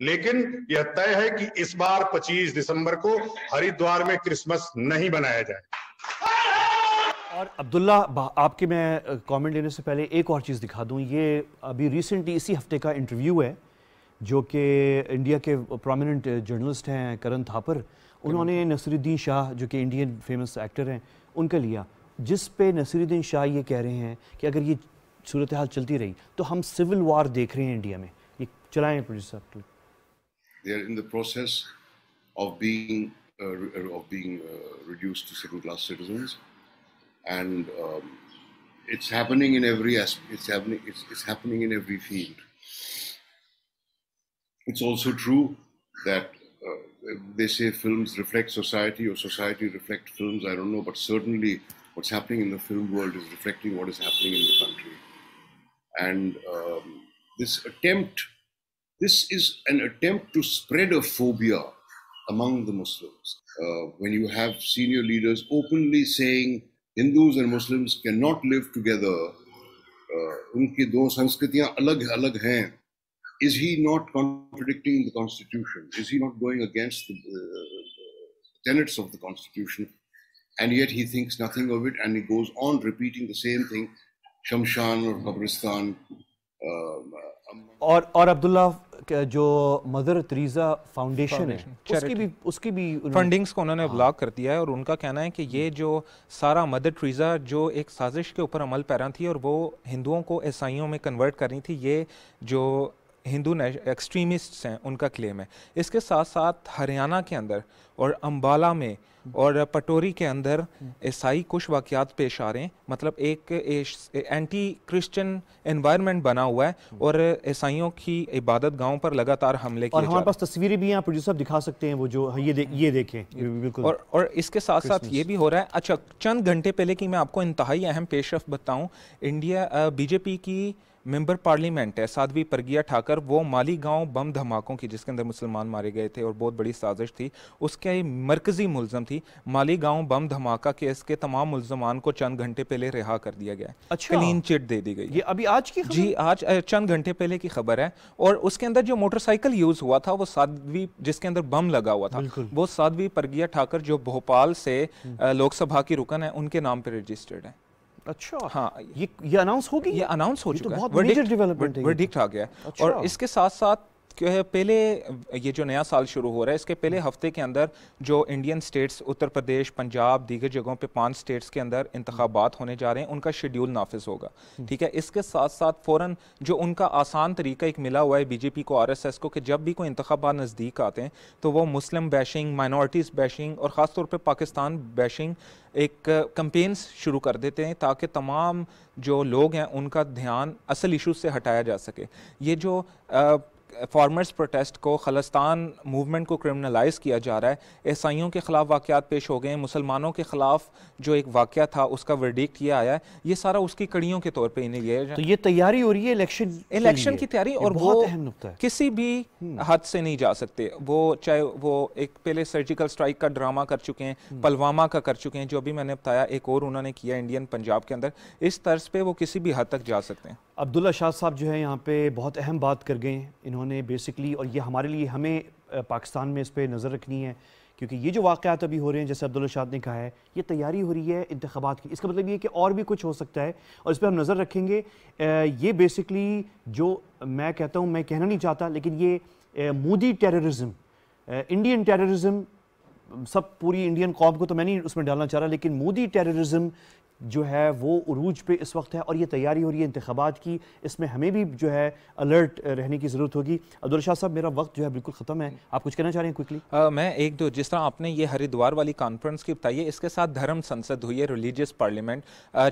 लेकिन यह तय है कि इस बार 25 दिसंबर को हरिद्वार में क्रिसमस नहीं बनाया जाए और अब्दुल्ला आपके मैं कमेंट लेने से पहले एक और चीज़ दिखा दूं ये अभी रिसेंटली इसी हफ्ते का इंटरव्यू है जो कि इंडिया के प्रोमिनेंट जर्नलिस्ट हैं करण थापर उन्होंने नसरुद्दीन शाह जो कि इंडियन फेमस एक्टर हैं उनका लिया जिस पे नसरुद्दीन शाह ये कह रहे हैं कि अगर ये सूरत हाल चलती रही तो हम सिविल वार देख रहे हैं इंडिया में ये चलाएं प्रोड्यूसर साहब they say films reflect society or society reflect films. I don't know, but certainly what's happening in the film world is reflecting what is happening in the country. And um, this attempt, this is an attempt to spread a phobia among the Muslims. Uh, when you have senior leaders openly saying Hindus and Muslims cannot live together, uh, unki do sanskritiyaan alag alag hain. is he not contradicting the Constitution? Is he not going against the, uh, the tenets of the Constitution? And yet he thinks nothing of it and he goes on repeating the same thing, Shamshan or Qabristan. Um, और और अब्दुल्ला जो mother तरीजा foundation है उसकी भी उसकी भी fundings को उन्होंने ब्लॉक कर दिया है और उनका कहना है कि ये जो सारा मदर तरीजा जो एक साजिश के ऊपर अमल पैरा थी और वो हिंदुओं को ईसाइयों में कन्वर्ट कर रही थी ये जो हिंदू ने एक्सट्रीमिस्ट्स हैं उनका क्लेम है इसके साथ साथ हरियाणा के अंदर और अम्बाला में और पटोरी के अंदर ईसाई कुछ वाक़ात पेश आ रहे हैं मतलब एक, एंटी क्रिश्चियन एनवायरनमेंट बना हुआ है और ईसाइयों की इबादत गाहों पर लगातार हमले और हमारे पास तस्वीरें भी हैं प्रोड्यूसर दिखा सकते हैं वो जो हाँ, ये दे, ये देखें बिल्कुल और और इसके साथ साथ ये भी हो रहा है अच्छा चंद घंटे पहले की मैं आपको इंतहाई अहम पेशरफ बताऊँ इंडिया बीजेपी की मेंबर पार्लियामेंट है साध्वी परगिया ठाकर वो माली गांव बम धमाकों की जिसके अंदर मुसलमान मारे गए थे और बहुत बड़ी साजिश थी उसके मरकजी मुलम थी माली गांव बम धमाका केस के तमाम मुलजमान को चंद घंटे पहले रिहा कर दिया गया अच्छा क्लीन चिट दे दी गई ये अभी आज की जी आज चंद घंटे पहले की खबर है और उसके अंदर जो मोटरसाइकिल यूज हुआ था वो साध्वी जिसके अंदर बम लगा हुआ था वो साध्वी परगिया ठाकर जो भोपाल से हम्म। लोकसभा की रुकन है उनके नाम पर रजिस्टर्ड है अच्छा हाँ ये ये अनाउंस होगी ये अनाउंस हो तो चुका है वर्डिक्ट तो। आ गया और अच्छा। इसके साथ साथ कि पहले ये जो नया साल शुरू हो रहा है इसके पहले हफ्ते के अंदर जो इंडियन स्टेट्स उत्तर प्रदेश पंजाब दीगर जगहों पे पांच स्टेट्स के अंदर इंतबात होने जा रहे हैं उनका शेड्यूल नाफिज होगा हम्म। ठीक है इसके साथ साथ फ़ौर जो उनका आसान तरीका एक मिला हुआ है बीजेपी को आर एस एस को कि जब भी कोई इंतबात नज़दीक आते हैं तो वो मुस्लिम बैशिंग माइनॉरिटीज़ बैशिंग और ख़ासतौर पर पाकिस्तान बैशिंग एक कंपेन्स शुरू कर देते हैं ताकि तमाम जो लोग हैं उनका ध्यान असल इशू से हटाया जा सके ये जो फार्मर्स प्रोटेस्ट को खलस्तान मूवमेंट को क्रिमिनलाइज किया जा रहा है ईसाइयों के ख़िलाफ़ वाकत पेश हो गए हैं मुसलमानों के ख़िलाफ़ जो एक वाक़ था उसका वर्डिक्ट ये आया है ये सारा उसकी कड़ियों के तौर पर इन्हें लिया जाए तो ये तैयारी हो रही है इलेक्शन इलेक्शन की तैयारी और वो किसी भी हम्म। हद से नहीं जा सकते वो चाहे वो एक पहले सर्जिकल स्ट्राइक का ड्रामा कर चुके हैं हम्म। पलवामा का कर चुके हैं जो अभी मैंने बताया एक और उन्होंने किया इंडियन पंजाब के अंदर इस तर्ज पर वो किसी भी हद तक जा सकते हैं अब्दुल्ला शाह साहब जो है यहाँ पे बहुत अहम बात कर गए हैं इन्होंने बेसिकली और ये हमारे लिए हमें पाकिस्तान में इस पर नज़र रखनी है क्योंकि ये जो वाक़ात अभी हो रहे हैं जैसे अब्दुल्ला शाह ने कहा है ये तैयारी हो रही है इंतबात की इसका मतलब ये कि और भी कुछ हो सकता है और इस पर हम नज़र रखेंगे ये बेसिकली जो मैं कहता हूँ मैं कहना नहीं चाहता लेकिन ये मोदी टेररिज्म इंडियन टेररिज्म सब पूरी इंडियन कॉम को तो मैं नहीं उसमें डालना चाह रहा लेकिन मोदी टेररिज्म जो है वो अरूज पे इस वक्त है और ये तैयारी हो रही है इंतबात की इसमें हमें भी जो है अलर्ट रहने की ज़रूरत होगी अब्दुल शाह साहब मेरा वक्त जो है बिल्कुल ख़त्म है आप कुछ कहना चाह रहे हैं क्विकली आ, मैं एक दो जिस तरह आपने ये हरिद्वार वाली कॉन्फ्रेंस की बताई है इसके साथ धर्म संसद हुई है रिलीजियस पार्लियामेंट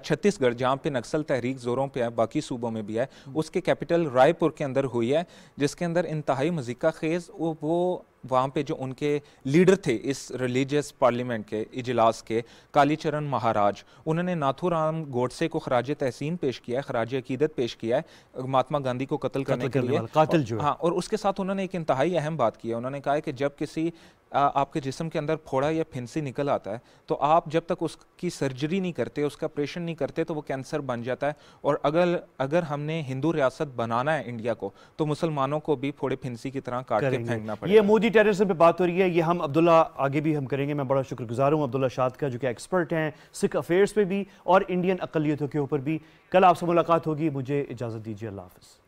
छत्तीसगढ़ जहाँ पे नक्सल तहरीक ज़ोरों पर है बाकी सूबों में भी है उसके कैपिटल रायपुर के अंदर हुई है जिसके अंदर इंतहाई मजिका खेज़ वो वहाँ पे जो उनके लीडर थे इस रिलीजियस पार्लियामेंट के इजलास के कालीचरण महाराज उन्होंने नाथूराम गोडसे को खराज तहसीन पेश किया है खराज अकीदत पेश किया है महात्मा गांधी को कत्ल करने के लिए कातिल जो हाँ और उसके साथ उन्होंने एक इंतहाई अहम बात की है उन्होंने कहा है कि जब किसी आपके जिसम के अंदर फोड़ा या फिंसी निकल आता है तो आप जब तक उसकी सर्जरी नहीं करते उसका ऑपरेशन नहीं करते तो वो कैंसर बन जाता है और अगर अगर हमने हिंदू रियासत बनाना है इंडिया को तो मुसलमानों को भी फोड़े फिंसी की तरह काट के फेंकना पड़ेगा ये मोदी टेररिज्म पे बात हो रही है ये हम अब्दुल्ला आगे भी हम करेंगे मैं बड़ा शुक्रगुजार हूँ अब्दुल्ला शाद का जो कि एक्सपर्ट हैं सिख अफेयर्स पे भी और इंडियन अकलीतों के ऊपर भी कल आपसे मुलाकात होगी मुझे इजाज़त दीजिए अल्लाह हाफ़